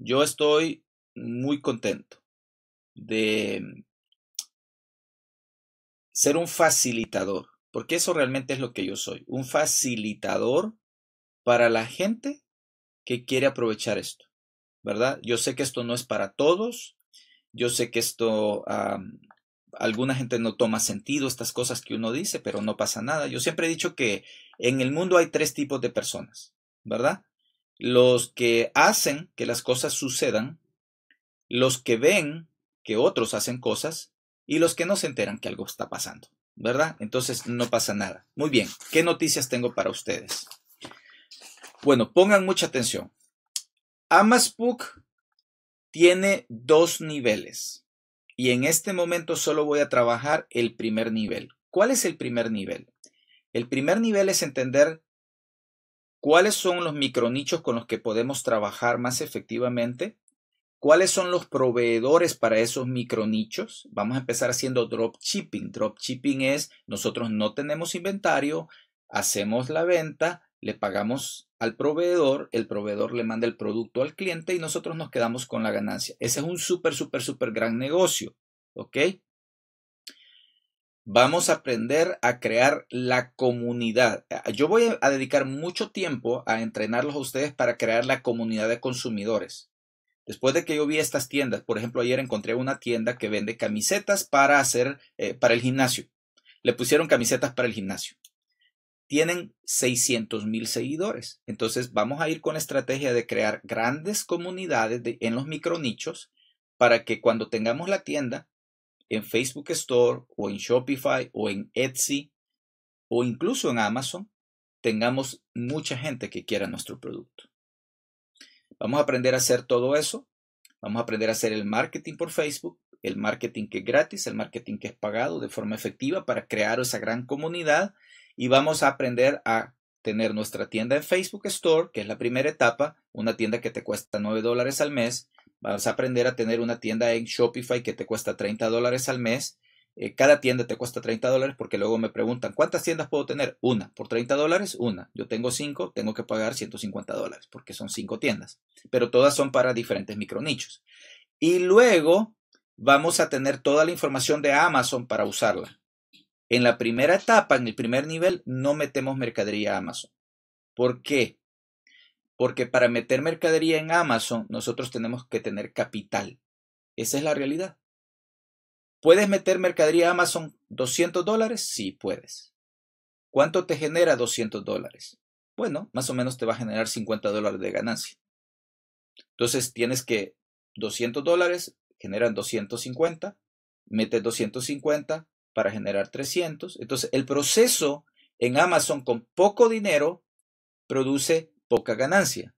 [SPEAKER 2] yo estoy muy contento de
[SPEAKER 1] mm, ser un facilitador, porque eso realmente es lo que yo soy, un facilitador para la gente que quiere aprovechar esto, ¿verdad? Yo sé que esto no es para todos, yo sé que esto alguna gente no toma sentido estas cosas que uno dice, pero no pasa nada. Yo siempre he dicho que en el mundo hay tres tipos de personas, ¿verdad? los que hacen que las cosas sucedan, los que ven que otros hacen cosas y los que no se enteran que algo está pasando, ¿verdad? Entonces no pasa nada. Muy bien, ¿qué noticias tengo para ustedes? Bueno, pongan mucha atención. Amasbook tiene dos niveles y en este momento solo voy a trabajar el primer nivel. ¿Cuál es el primer nivel? El primer nivel es entender cuáles son los micronichos con los que podemos trabajar más efectivamente, cuáles son los proveedores para esos micronichos. Vamos a empezar haciendo Drop shipping es nosotros no tenemos inventario, hacemos la venta, le pagamos al proveedor, el proveedor le manda el producto al cliente y nosotros nos quedamos con la ganancia. Ese es un súper, súper, súper gran negocio. ¿Ok? vamos a aprender a crear la comunidad. Eh, yo voy a dedicar mucho tiempo a entrenarlos a ustedes para crear la comunidad de consumidores. Después de que yo vi estas tiendas, por ejemplo, ayer encontré una tienda que vende camisetas para hacer eh, para el gimnasio. Le pusieron camisetas para el gimnasio. Tienen 600 mil seguidores. Entonces vamos a ir con la estrategia de crear grandes comunidades en los micronichos para que cuando tengamos la tienda en Facebook Store o en Shopify o en Etsy o incluso en Amazon tengamos mucha gente que quiera nuestro producto. Vamos a aprender a hacer todo eso. Vamos a aprender a hacer el marketing por Facebook, el marketing que es gratis, el marketing que es pagado de forma efectiva para crear esa gran comunidad y vamos a aprender a tener nuestra tienda en Facebook Store, que es la primera etapa, una tienda que te cuesta 9 dólares al mes, Vas a aprender a tener una tienda en Shopify que te cuesta 30 dólares al mes. Eh, cada tienda te cuesta 30 dólares porque luego me preguntan, ¿cuántas tiendas puedo tener? Una. Por 30 dólares, una. Yo tengo cinco, tengo que pagar 150 dólares porque son cinco tiendas. Pero todas son para diferentes micronichos. Y luego vamos a tener toda la información de Amazon para usarla. En la primera etapa, en el primer nivel, no metemos mercadería a Amazon. ¿Por qué? Porque para meter mercadería en Amazon nosotros tenemos que tener capital. Esa es la realidad. ¿Puedes meter mercadería Amazon 200 dólares? Sí, puedes. ¿Cuánto te genera 200 dólares? Bueno, más o menos te va a generar 50 dólares de ganancia. Entonces tienes que 200 dólares generan 250, metes 250 para generar 300. Entonces el proceso en Amazon con poco dinero produce poca ganancia.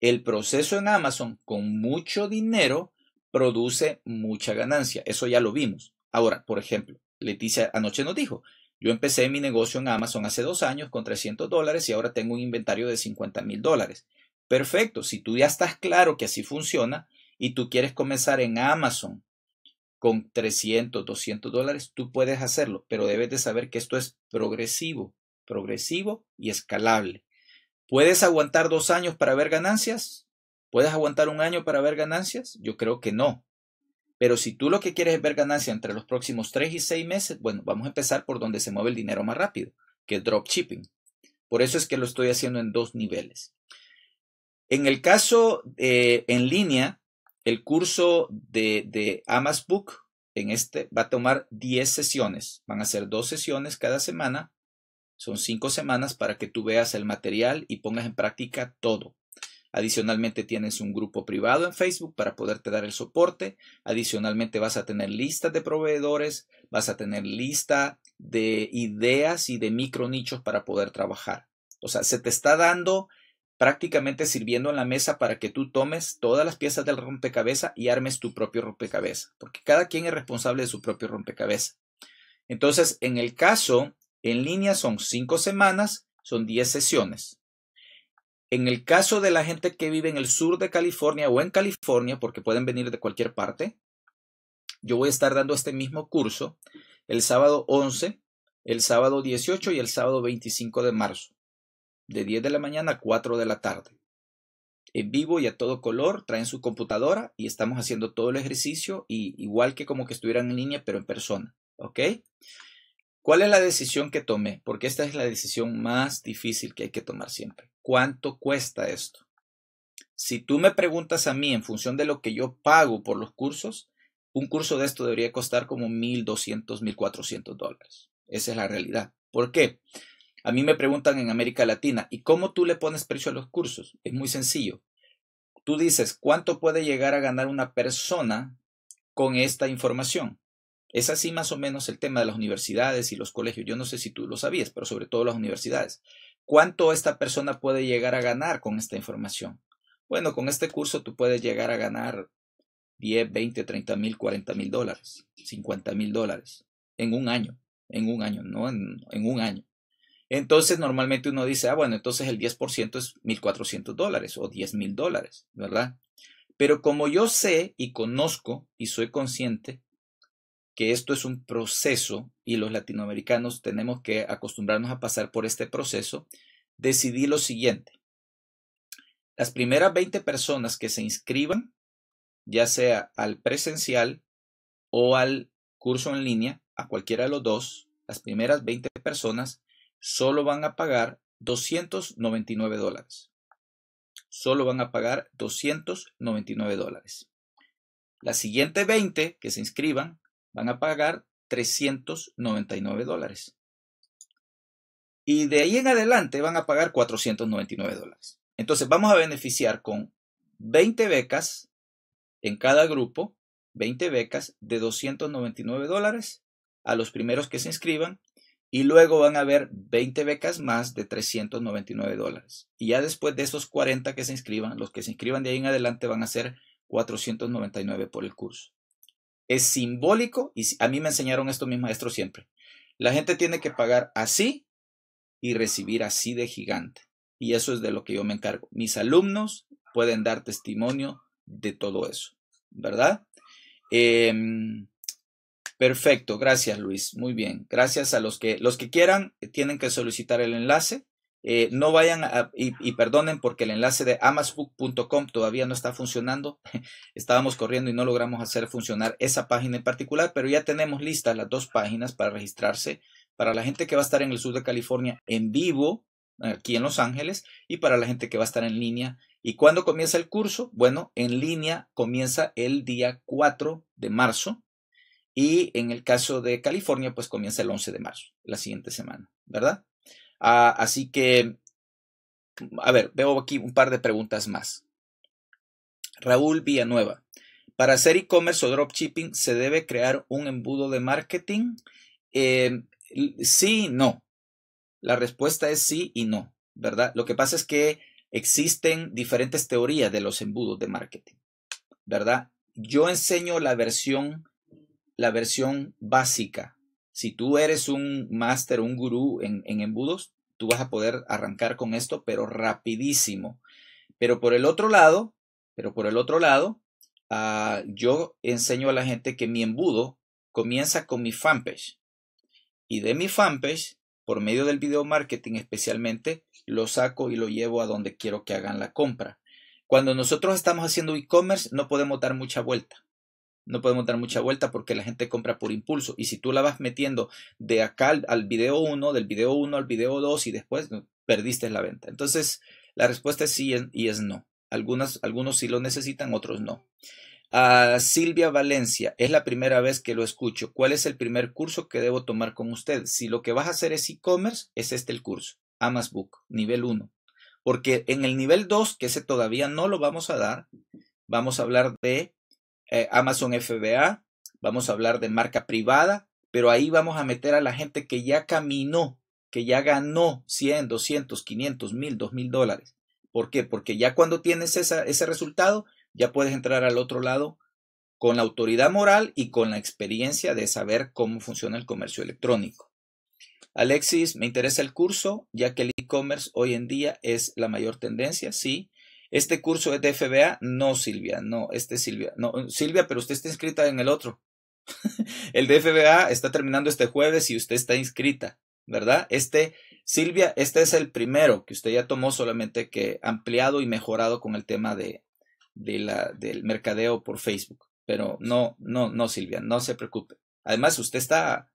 [SPEAKER 1] El proceso en Amazon con mucho dinero produce mucha ganancia. Eso ya lo vimos. Ahora, por ejemplo, Leticia anoche nos dijo, yo empecé mi negocio en Amazon hace dos años con 300 dólares y ahora tengo un inventario de 50 mil dólares. Perfecto, si tú ya estás claro que así funciona y tú quieres comenzar en Amazon con 300, 200 dólares, tú puedes hacerlo, pero debes de saber que esto es progresivo, progresivo y escalable. ¿Puedes aguantar dos años para ver ganancias? ¿Puedes aguantar un año para ver ganancias? Yo creo que no. Pero si tú lo que quieres es ver ganancias entre los próximos tres y seis meses, bueno, vamos a empezar por donde se mueve el dinero más rápido, que es dropshipping. Por eso es que lo estoy haciendo en dos niveles. En el caso eh, en línea, el curso de, de Book en este va a tomar 10 sesiones. Van a ser dos sesiones cada semana son cinco semanas para que tú veas el material y pongas en práctica todo. Adicionalmente tienes un grupo privado en Facebook para poderte dar el soporte. Adicionalmente vas a tener listas de proveedores, vas a tener lista de ideas y de micro nichos para poder trabajar. O sea, se te está dando prácticamente sirviendo en la mesa para que tú tomes todas las piezas del rompecabezas y armes tu propio rompecabezas, porque cada quien es responsable de su propio rompecabezas. Entonces, en el caso en línea son cinco semanas, son 10 sesiones. En el caso de la gente que vive en el sur de California o en California, porque pueden venir de cualquier parte, yo voy a estar dando este mismo curso el sábado 11, el sábado 18 y el sábado 25 de marzo, de 10 de la mañana a 4 de la tarde. En vivo y a todo color, traen su computadora y estamos haciendo todo el ejercicio, y, igual que como que estuvieran en línea, pero en persona. ¿Ok? ¿Cuál es la decisión que tomé? Porque esta es la decisión más difícil que hay que tomar siempre. ¿Cuánto cuesta esto? Si tú me preguntas a mí en función de lo que yo pago por los cursos, un curso de esto debería costar como 1.200, 1.400 dólares. Esa es la realidad. ¿Por qué? A mí me preguntan en América Latina, ¿y cómo tú le pones precio a los cursos? Es muy sencillo. Tú dices, ¿cuánto puede llegar a ganar una persona con esta información? Es así más o menos el tema de las universidades y los colegios. Yo no sé si tú lo sabías, pero sobre todo las universidades. ¿Cuánto esta persona puede llegar a ganar con esta información? Bueno, con este curso tú puedes llegar a ganar 10, 20, 30 mil, 40 mil dólares, 50 mil dólares en un año, en un año, no en, un año. Entonces normalmente uno dice, ah, bueno, entonces el 10% es 1.400 dólares o 10 mil dólares, ¿verdad? Pero como yo sé y conozco y soy consciente que esto es un proceso y los latinoamericanos tenemos que acostumbrarnos a pasar por este proceso, decidí lo siguiente. Las primeras 20 personas que se inscriban, ya sea al presencial o al curso en línea, a cualquiera de los dos, las primeras 20 personas solo van a pagar 299 dólares. Solo van a pagar 299 dólares. Las siguientes 20 que se inscriban van a pagar 399 dólares. Y de ahí en adelante van a pagar 499 dólares. Entonces vamos a beneficiar con 20 becas en cada grupo, 20 becas de 299 dólares a los primeros que se inscriban y luego van a haber 20 becas más de 399 dólares. Y ya después de esos 40 que se inscriban, los que se inscriban de ahí en adelante van a ser 499 por el curso es simbólico y a mí me enseñaron esto mis maestros siempre. La gente tiene que pagar así y recibir así de gigante. Y eso es de lo que yo me encargo. Mis alumnos pueden dar testimonio de todo eso, ¿verdad? Em, perfecto, gracias Luis, muy bien. Gracias a los que los que quieran eh, tienen que solicitar el enlace eh, no vayan y, perdonen porque el enlace de amazbook.com todavía no está funcionando. Estábamos corriendo y no logramos hacer funcionar esa página en particular, pero ya tenemos listas las dos páginas para registrarse para la gente que va a estar en el sur de California en vivo aquí en Los Ángeles y para la gente que va a estar en línea. ¿Y cuándo comienza el curso? Bueno, en línea comienza el día 4 de marzo y en el caso de California pues comienza el 11 de marzo, la siguiente semana, ¿verdad? Ah, así que, a ver, veo aquí un par de preguntas más. Raúl Villanueva. Para hacer e-commerce o dropshipping, ¿se debe crear un embudo de marketing? Sí em, sí, no. La respuesta es sí y no, ¿verdad? Lo que pasa es que existen diferentes teorías de los embudos de marketing, ¿verdad? Yo enseño la versión, la versión básica si tú eres un máster, un gurú en, en embudos, tú vas a poder arrancar con esto, pero rapidísimo. Pero por el otro lado, pero por el otro lado, ah, yo enseño a la gente que mi embudo comienza con mi fanpage. Y de mi fanpage, por medio del video marketing especialmente, lo saco y lo llevo a donde quiero que hagan la compra. Cuando nosotros estamos haciendo e-commerce, no podemos dar mucha vuelta. No podemos dar mucha vuelta porque la gente compra por impulso. Y si tú la vas metiendo de acá al, video 1, del video 1 al video 2 y después perdiste la venta. Entonces, la respuesta es sí y es no. Algunas, algunos sí lo necesitan, otros no. A ah, Silvia Valencia, es la primera vez que lo escucho. ¿Cuál es el primer curso que debo tomar con usted? Si lo que vas a hacer es e-commerce, es este el curso, Amazbook, nivel 1. Porque en el nivel 2, que ese todavía no lo vamos a dar, vamos a hablar de eh, Amazon FBA, vamos a hablar de marca privada, pero ahí vamos a meter a la gente que ya caminó, que ya ganó 100, 200, 500, 1000, 2000 dólares. ¿Por qué? Porque ya cuando tienes ese resultado, ya puedes entrar al otro lado con la autoridad moral y con la experiencia de saber cómo funciona el comercio electrónico. Alexis, me interesa el curso, ya que el e-commerce hoy en día es la mayor tendencia, sí este curso es de FBA, no Silvia, no, este Silvia, no, Silvia, pero usted está inscrita en el otro. el de está terminando este jueves y usted está inscrita, ¿verdad? Este, Silvia, este es el primero que usted ya tomó, solamente que ampliado y mejorado con el tema de, de la, del mercadeo por Facebook. Pero no, no, no, Silvia, no se preocupe. Además, usted está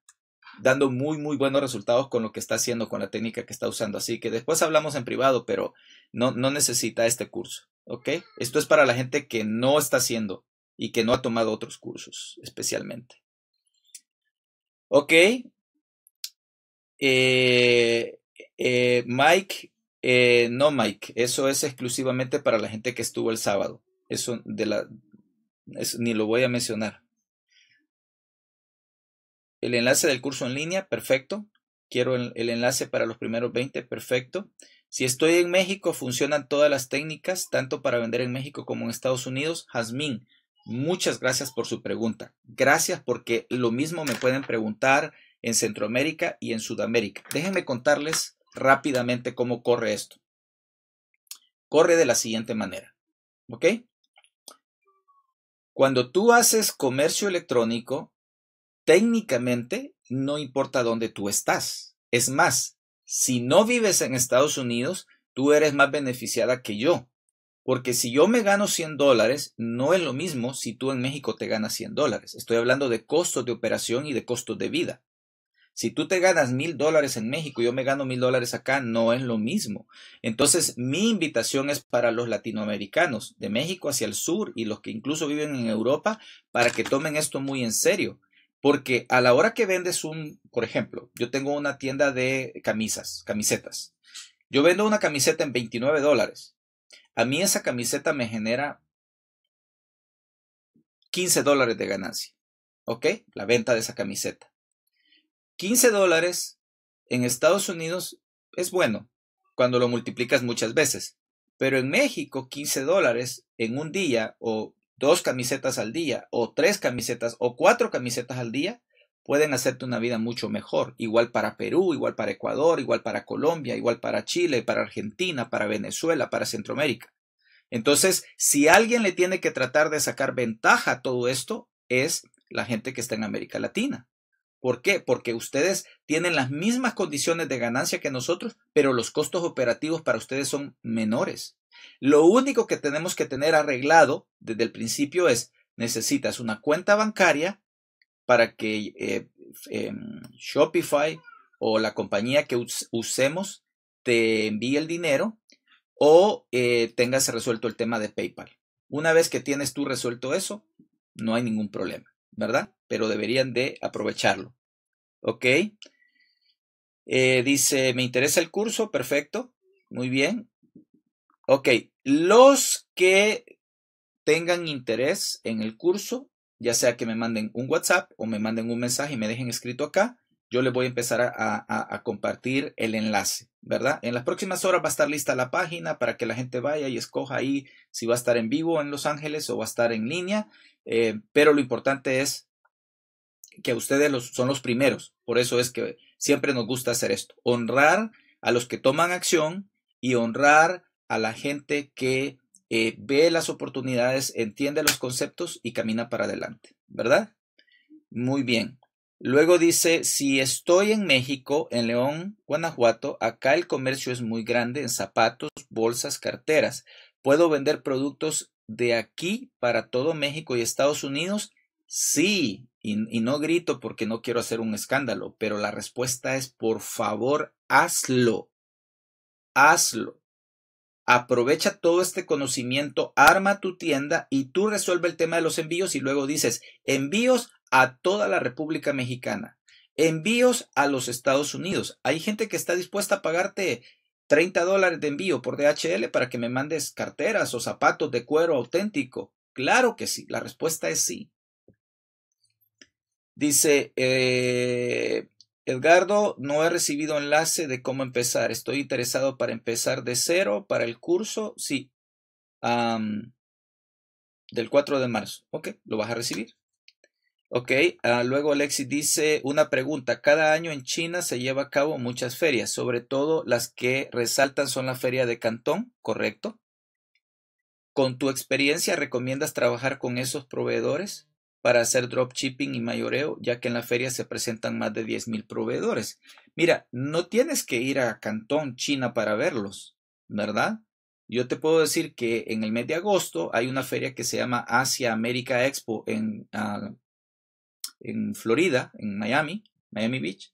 [SPEAKER 1] dando muy, muy buenos resultados con lo que está haciendo, con la técnica que está usando. Así que después hablamos en privado, pero no, no necesita este curso. ¿Ok? Esto es para la gente que no está haciendo y que no ha tomado otros cursos especialmente. Ok. Eh, eh, Mike, eh, no Mike, eso es exclusivamente para la gente que estuvo el sábado. Eso de la... ni lo voy a mencionar. El enlace del curso en línea, perfecto. Quiero el, enlace para los primeros 20, perfecto. Si estoy en México, funcionan todas las técnicas, tanto para vender en México como en Estados Unidos. Jazmín, muchas gracias por su pregunta. Gracias porque lo mismo me pueden preguntar en Centroamérica y en Sudamérica. Déjenme contarles rápidamente cómo corre esto. Corre de la siguiente manera. ¿Ok? Cuando tú haces comercio electrónico, técnicamente no importa dónde tú estás. Es más, si no vives en Estados Unidos, tú eres más beneficiada que yo. Porque si yo me gano 100 dólares, no es lo mismo si tú en México te ganas 100 dólares. Estoy hablando de costos de operación y de costos de vida. Si tú te ganas mil dólares en México, y yo me gano mil dólares acá, no es lo mismo. Entonces, mi invitación es para los latinoamericanos de México hacia el sur y los que incluso viven en Europa, para que tomen esto muy en serio. Porque a la hora que vendes un, por ejemplo, yo tengo una tienda de camisas, camisetas. Yo vendo una camiseta en 29 dólares. A mí esa camiseta me genera 15 dólares de ganancia. ¿Ok? La venta de esa camiseta. 15 dólares en Estados Unidos es bueno cuando lo multiplicas muchas veces. Pero en México, 15 dólares en un día o dos camisetas al día o tres camisetas o cuatro camisetas al día pueden hacerte una vida mucho mejor. Igual para Perú, igual para Ecuador, igual para Colombia, igual para Chile, para Argentina, para Venezuela, para Centroamérica. Entonces, si alguien le tiene que tratar de sacar ventaja a todo esto, es la gente que está en América Latina. ¿Por qué? Porque ustedes tienen las mismas condiciones de ganancia que nosotros, pero los costos operativos para ustedes son menores. Lo único que tenemos que tener arreglado desde el principio es necesitas una cuenta bancaria para que eh, em, Shopify o la compañía que usemos te envíe el dinero o eh, tengas resuelto el tema de PayPal. Una vez que tienes tú resuelto eso, no hay ningún problema, ¿verdad? Pero deberían de aprovecharlo. ¿Ok? Eh, dice, me interesa el curso, perfecto, muy bien. Ok, los que tengan interés en el curso, ya sea que me manden un WhatsApp o me manden un mensaje y me dejen escrito acá, yo les voy a empezar a, compartir el enlace, ¿verdad? En las próximas horas va a estar lista la página para que la gente vaya y escoja ahí si va a estar en vivo en Los Ángeles o va a estar en línea, eh, pero lo importante es que ustedes son los primeros, por eso es que siempre nos gusta hacer esto, honrar a los que toman acción y honrar a la gente que eh, ve las oportunidades, entiende los conceptos y camina para adelante, ¿verdad? Muy bien. Luego dice, si estoy en México, en León, Guanajuato, acá el comercio es muy grande en zapatos, bolsas, carteras. ¿Puedo vender productos de aquí para todo México y Estados Unidos? Sí, y, no grito porque no quiero hacer un escándalo, pero la respuesta es por favor, hazlo. Hazlo. Aprovecha todo este conocimiento, arma tu tienda y tú resuelve el tema de los envíos y luego dices envíos a toda la República Mexicana, envíos a los Estados Unidos. Hay gente que está dispuesta a pagarte 30 dólares de envío por DHL para que me mandes carteras o zapatos de cuero auténtico. Claro que sí, la respuesta es sí. Dice, eh, Edgardo, no he recibido enlace de cómo empezar. Estoy interesado para empezar de cero para el curso, sí. del 4 de marzo. Ok, lo vas a recibir. Ok, ah, luego Alexis dice una pregunta. Cada año en China se lleva a cabo muchas ferias, sobre todo las que resaltan son la feria de Cantón, ¿correcto? ¿Con tu experiencia recomiendas trabajar con esos proveedores? para hacer dropshipping y mayoreo, ya que en la feria se presentan más de mil proveedores. Mira, no tienes que ir a Cantón, China, para verlos, ¿verdad? Yo te puedo decir que en el mes de agosto hay una feria que se llama Asia América Expo en, ah, en Florida, en Miami, Miami Beach.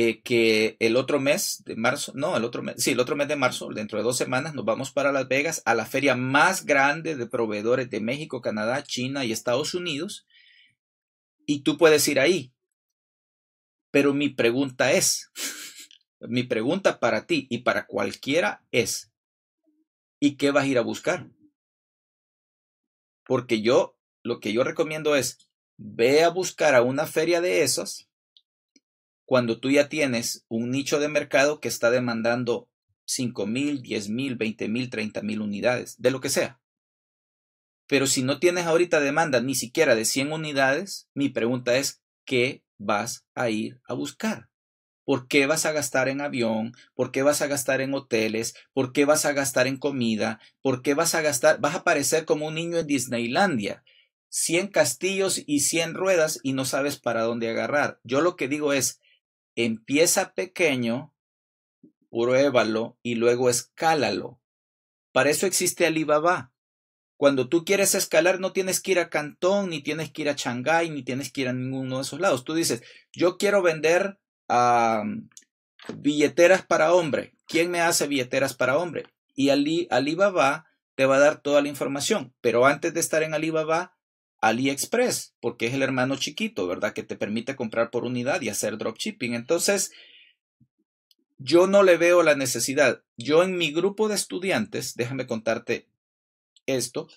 [SPEAKER 1] Eh, que el otro mes de marzo, no, el otro mes, sí, el otro mes de marzo, dentro de dos semanas, nos vamos para Las Vegas a la feria más grande de proveedores de México, Canadá, China y Estados Unidos. Y tú puedes ir ahí. Pero mi pregunta es, mi pregunta para ti y para cualquiera es, ¿y qué vas a ir a buscar? Porque yo, lo que yo recomiendo es, ve a buscar a una feria de esas cuando tú ya tienes un nicho de mercado que está demandando 5.000, mil, 20.000, mil, mil, mil unidades, de lo que sea. Pero si no tienes ahorita demanda ni siquiera de 100 unidades, mi pregunta es, ¿qué vas a ir a buscar? ¿Por qué vas a gastar en avión? ¿Por qué vas a gastar en hoteles? ¿Por qué vas a gastar en comida? ¿Por qué vas a gastar? Vas a parecer como un niño en Disneylandia. 100 castillos y 100 ruedas y no sabes para dónde agarrar. Yo lo que digo es, Empieza pequeño, pruébalo y luego escálalo. Para eso existe Alibaba. Cuando tú quieres escalar, no tienes que ir a Cantón, ni tienes que ir a Shanghái, ni tienes que ir a ninguno de esos lados. Tú dices, yo quiero vender ah, billeteras para hombre. ¿Quién me hace billeteras para hombre? Y Alibaba te va a dar toda la información. Pero antes de estar en Alibaba, AliExpress, porque es el hermano chiquito, ¿verdad? Que te permite comprar por unidad y hacer dropshipping. Entonces, yo no le veo la necesidad. Yo en mi grupo de estudiantes, déjame contarte esto,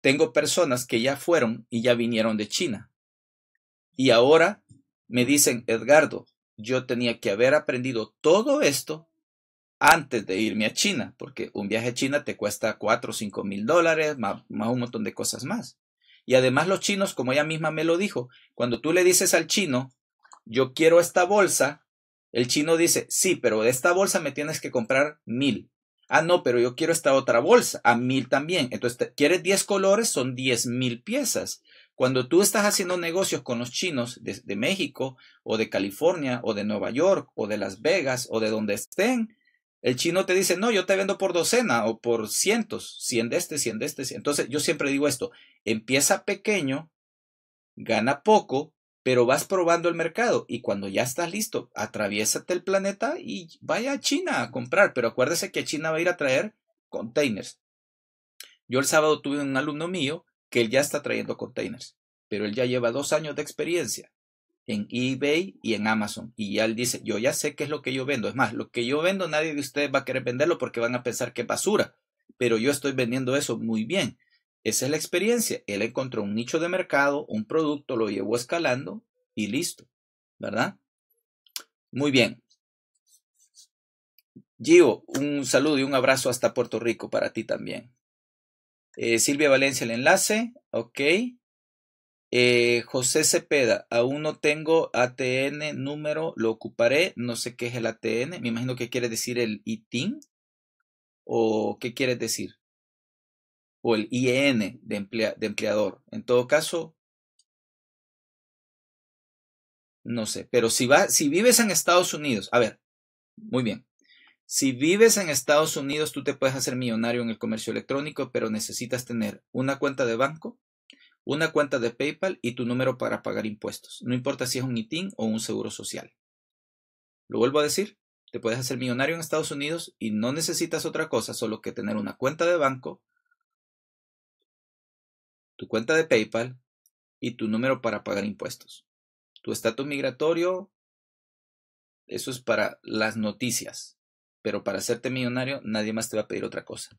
[SPEAKER 1] tengo personas que ya fueron y ya vinieron de China. Y ahora me dicen, Edgardo, yo tenía que haber aprendido todo esto antes de irme a China, porque un viaje a China te cuesta 4 o 5 mil dólares, más, más, un montón de cosas más. Y además los chinos, como ella misma me lo dijo, cuando tú le dices al chino, yo quiero esta bolsa, el chino dice, sí, pero de esta bolsa me tienes que comprar mil. Ah, no, pero yo quiero esta otra bolsa, a mil también. Entonces, quieres diez colores, son diez mil piezas. Cuando tú estás haciendo negocios con los chinos de México o de California o de Nueva York o de Las Vegas o de donde estén, el chino te dice, no, yo te vendo por docena o por cientos, 100 de este, 100 de este. Entonces yo siempre digo esto, empieza pequeño, gana poco, pero vas probando el mercado y cuando ya estás listo, atraviésate el planeta y vaya a China a comprar, pero acuérdese que China va a ir a traer containers. Yo el sábado tuve un alumno mío que él ya está trayendo containers, pero él ya lleva dos años de experiencia en eBay y en Amazon. Y ya él dice, yo ya sé qué es lo que yo vendo. Es más, lo que yo vendo nadie de ustedes va a querer venderlo porque van a pensar que es basura. Pero yo estoy vendiendo eso muy bien. Esa es la experiencia. Él encontró un nicho de mercado, un producto, lo llevó escalando y listo. ¿Verdad? Muy bien. Gio, un saludo y un abrazo hasta Puerto Rico para ti también. Eh, Silvia Valencia, el enlace. Ok. Eh, José Cepeda, aún no tengo ATN número, lo ocuparé, no sé qué es el ATN, me imagino que quiere decir el ITIN o qué quiere decir, o el IEN
[SPEAKER 2] de, de empleador. En todo caso,
[SPEAKER 1] no sé, pero si, va, si vives en Estados Unidos, a ver, muy bien, si vives en Estados Unidos, tú te puedes hacer millonario en el comercio electrónico, pero necesitas tener una cuenta de banco, una cuenta de PayPal y tu número para pagar impuestos, no importa si es un ITIN o un seguro social. Lo vuelvo a decir, te puedes hacer millonario en Estados Unidos y no necesitas otra cosa, solo que tener una cuenta de banco, tu cuenta de PayPal y tu número para pagar impuestos. Tu estatus migratorio, eso es para las noticias, pero para hacerte millonario nadie más te va a pedir otra cosa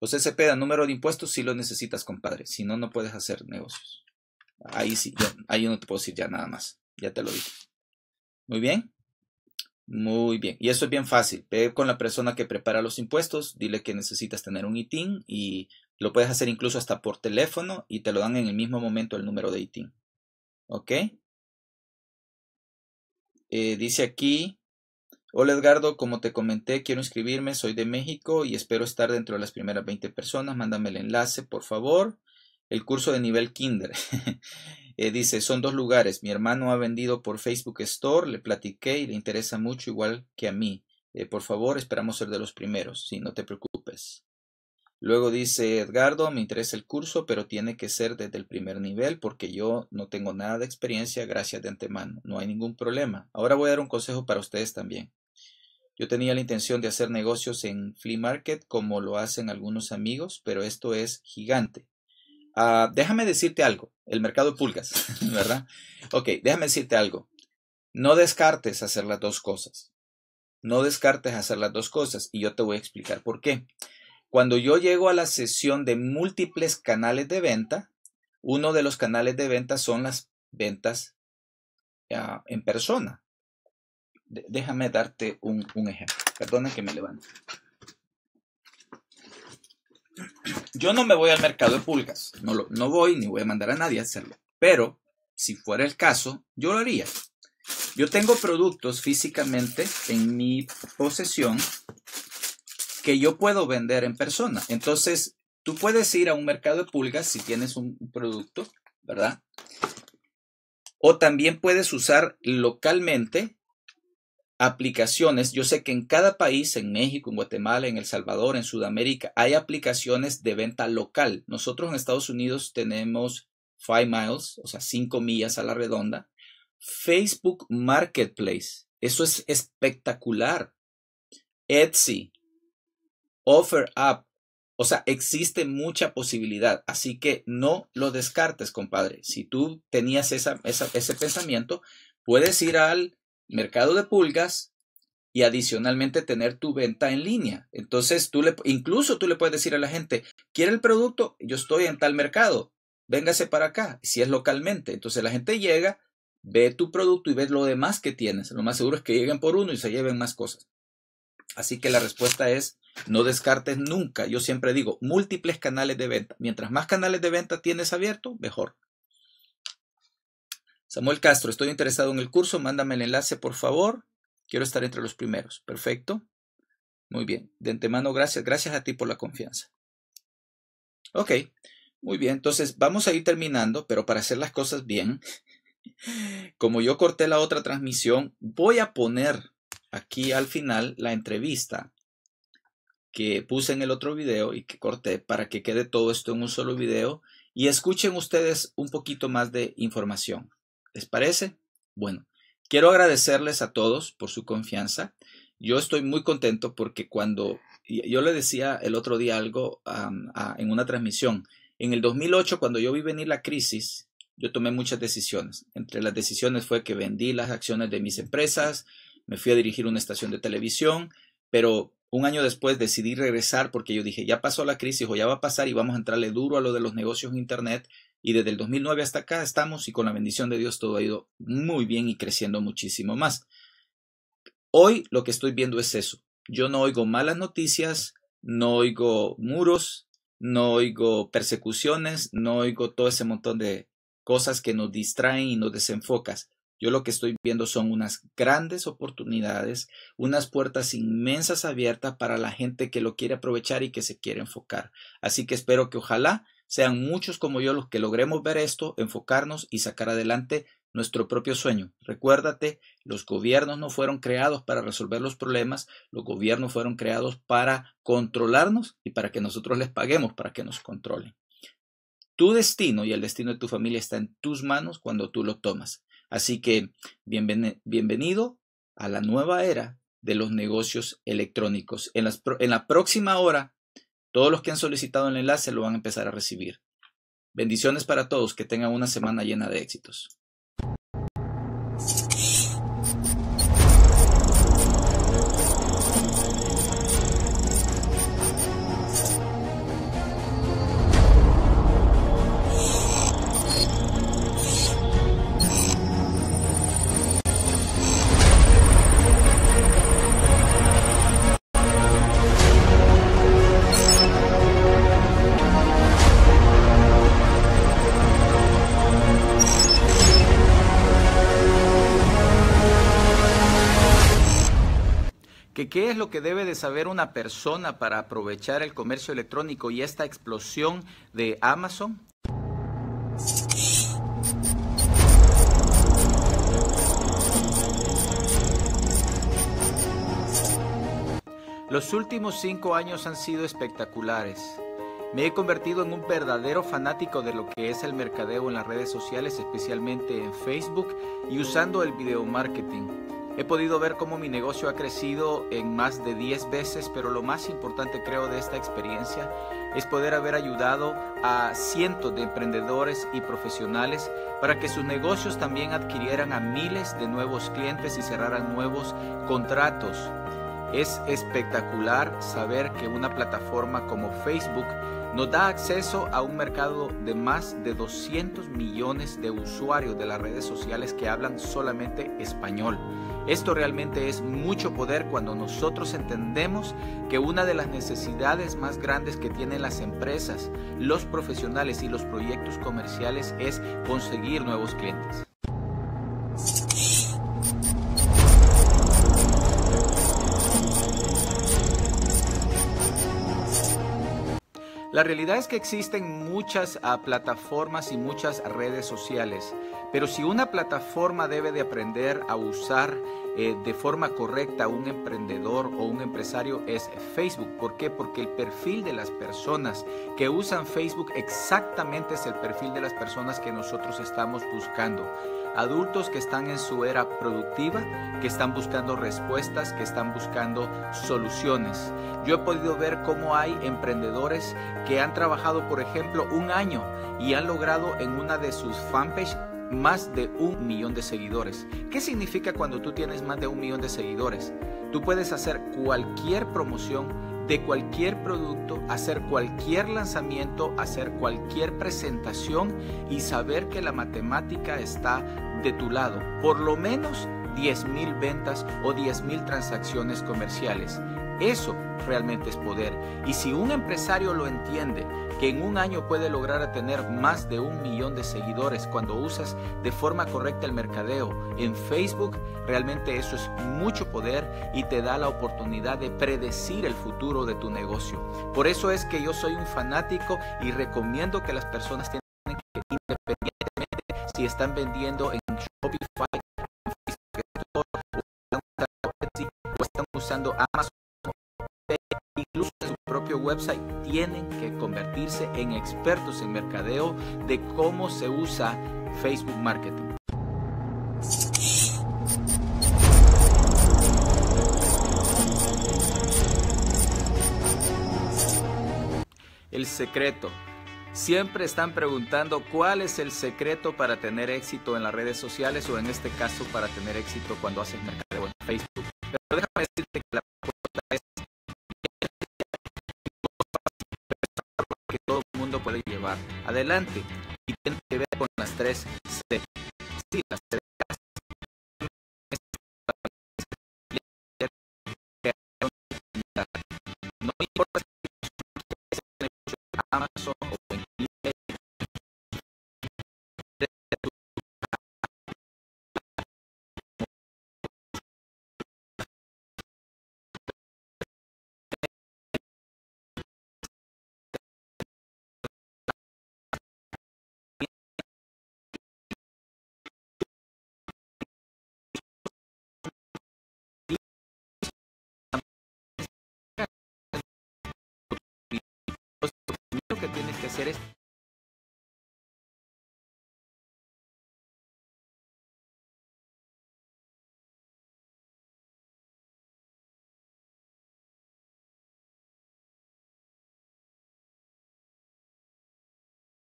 [SPEAKER 1] ese peda número de impuestos si lo necesitas, compadre. Si no, no puedes hacer negocios. Ahí sí, ahí yo no te puedo decir ya nada más. Ya te lo dije. Muy bien. Muy bien. Y eso es bien fácil. Ve con la persona que prepara los impuestos, dile que necesitas tener un ITIN y lo puedes hacer incluso hasta por teléfono y te lo dan en el mismo momento el número de ITIN. ¿Ok? Eh, dice aquí, Hola Edgardo, como te comenté, quiero inscribirme, soy de México y espero estar dentro de las primeras 20 personas. Mándame el enlace, por favor. El curso de nivel Kinder. Eh, dice, son dos lugares. Mi hermano ha vendido por Facebook Store, le platiqué y le interesa mucho igual que a mí. Eh, por favor, esperamos ser de los primeros, si no te preocupes. Luego dice Edgardo, me interesa el curso, pero tiene que ser desde el primer nivel porque yo no tengo nada de experiencia, gracias de antemano, no hay ningún problema. Ahora voy a dar un consejo para ustedes también. Yo tenía la intención de hacer negocios en flea market como lo hacen algunos amigos, pero esto es gigante. Ah, déjame decirte algo, el mercado pulgas, ¿verdad? Ok, déjame decirte algo. No descartes hacer las dos cosas. No descartes hacer las dos cosas y yo te voy a explicar por qué. Cuando yo llego a la sesión de múltiples canales de venta, uno de los canales de venta son las ventas ah, en persona, déjame darte un, ejemplo. Perdona que me levante. Yo no me voy al mercado de pulgas. No, lo, no voy ni voy a mandar a nadie a hacerlo. Pero, si fuera el caso, yo lo haría. Yo tengo productos físicamente en mi posesión que yo puedo vender en persona. Entonces, tú puedes ir a un mercado de pulgas si tienes un producto, ¿verdad? O también puedes usar localmente aplicaciones. Yo sé que en cada país, en México, en Guatemala, en El Salvador, en Sudamérica, hay aplicaciones de venta local. Nosotros en Estados Unidos tenemos 5 miles, o sea, 5 millas a la redonda. Facebook Marketplace, eso es espectacular. Etsy, Offer Up o sea, existe mucha posibilidad, así que no lo descartes, compadre. Si tú tenías esa, esa, ese pensamiento, puedes ir al mercado de pulgas y adicionalmente tener tu venta en línea. Entonces, tú le, incluso tú le puedes decir a la gente, ¿quiere el producto? Yo estoy en tal mercado, véngase para acá, si es localmente. Entonces la gente llega, ve tu producto y ve lo demás que tienes. Lo más seguro es que lleguen por uno y se lleven más cosas. Así que la respuesta es, no descartes nunca. Yo siempre digo, múltiples canales de venta. Mientras más canales de venta tienes abierto, mejor. Samuel Castro, estoy interesado en el curso, mándame el enlace por favor. Quiero estar entre los primeros. Perfecto. Muy bien. De antemano, gracias. Gracias a ti por la confianza. Ok. Muy bien. Entonces, vamos a ir terminando, pero para hacer las cosas bien, como yo corté la otra transmisión, voy a poner aquí al final la entrevista que puse en el otro video y que corté para que quede todo esto en un solo video y escuchen ustedes un poquito más de información. ¿Les parece? Bueno, quiero agradecerles a todos por su confianza. Yo estoy muy contento porque cuando yo le decía el otro día algo en una transmisión, en el 2008 cuando yo vi venir la crisis, yo tomé muchas decisiones. Entre las decisiones fue que vendí las acciones de mis empresas, me fui a dirigir una estación de televisión, pero un año después decidí regresar porque yo dije, ya pasó la crisis o ya va a pasar y vamos a entrarle duro a lo de los negocios en Internet. Y desde el 2009 hasta acá estamos y con la bendición de Dios todo ha ido muy bien y creciendo muchísimo más. Hoy lo que estoy viendo es eso. Yo no oigo malas noticias, no oigo muros, no oigo persecuciones, no oigo todo ese montón de cosas que nos distraen y nos desenfocas. Yo lo que estoy viendo son unas grandes oportunidades, unas puertas inmensas abiertas para la gente que lo quiere aprovechar y que se quiere enfocar. Así que espero que ojalá sean muchos como yo los que logremos ver esto, enfocarnos y sacar adelante nuestro propio sueño. Recuérdate, los gobiernos no fueron creados para resolver los problemas, los gobiernos fueron creados para controlarnos y para que nosotros les paguemos, para que nos controlen. Tu destino y el destino de tu familia está en tus manos cuando tú lo tomas. Así que bienvenido a la nueva era de los negocios electrónicos. en la próxima hora todos los que han solicitado el enlace lo van a empezar a recibir. Bendiciones para todos, que tengan una semana llena de éxitos. ¿Qué es lo que debe de saber una persona para aprovechar el comercio electrónico y esta explosión de Amazon? Los últimos cinco años han sido espectaculares. Me he convertido en un verdadero fanático de lo que es el mercadeo en las redes sociales, especialmente en Facebook y usando el video marketing. He podido ver cómo mi negocio ha crecido en más de 10 veces, pero lo más importante creo de esta experiencia es poder haber ayudado a cientos de emprendedores y profesionales para que sus negocios también adquirieran a miles de nuevos clientes y cerraran nuevos contratos. Es espectacular saber que una plataforma como Facebook nos da acceso a un mercado de más de 200 millones de usuarios de las redes sociales que hablan solamente español. Esto realmente es mucho poder cuando nosotros entendemos que una de las necesidades más grandes que tienen las empresas, los profesionales y los proyectos comerciales es conseguir nuevos clientes. La realidad es que existen muchas ah, plataformas y muchas redes sociales, pero si una plataforma debe de aprender a usar eh, de forma correcta un emprendedor o un empresario es Facebook. ¿Por qué? Porque el perfil de las personas que usan Facebook exactamente es el perfil de las personas que nosotros estamos buscando adultos que están en su era productiva, que están buscando respuestas, que están buscando soluciones. Yo he podido ver cómo hay emprendedores que han trabajado, por ejemplo, un año y han logrado en una de sus fanpage más de un millón de seguidores. ¿Qué significa cuando tú tienes más de un millón de seguidores? Tú puedes hacer cualquier promoción de cualquier producto, hacer cualquier lanzamiento, hacer cualquier presentación y saber que la matemática está de tu lado, por lo menos 10.000 ventas o 10.000 transacciones comerciales. Eso realmente es poder. Y si un empresario lo entiende, que en un año puede lograr tener más de un millón de seguidores cuando usas de forma correcta el mercadeo en Facebook, realmente eso es mucho poder y te da la oportunidad de predecir el futuro de tu negocio. Por eso es que yo soy un fanático y recomiendo que las personas tienen que, independientemente si están vendiendo en Shopify, Amazon incluso en su propio website, tienen que convertirse en expertos en mercadeo de cómo se usa Facebook Marketing. El secreto. Siempre están preguntando cuál es el secreto para tener éxito en las redes sociales o en este caso para tener éxito cuando haces mercadeo en Facebook. Pero déjame que la
[SPEAKER 2] propuesta es que todo el mundo puede llevar adelante y tiene que ver con las tres C. las tres Eres...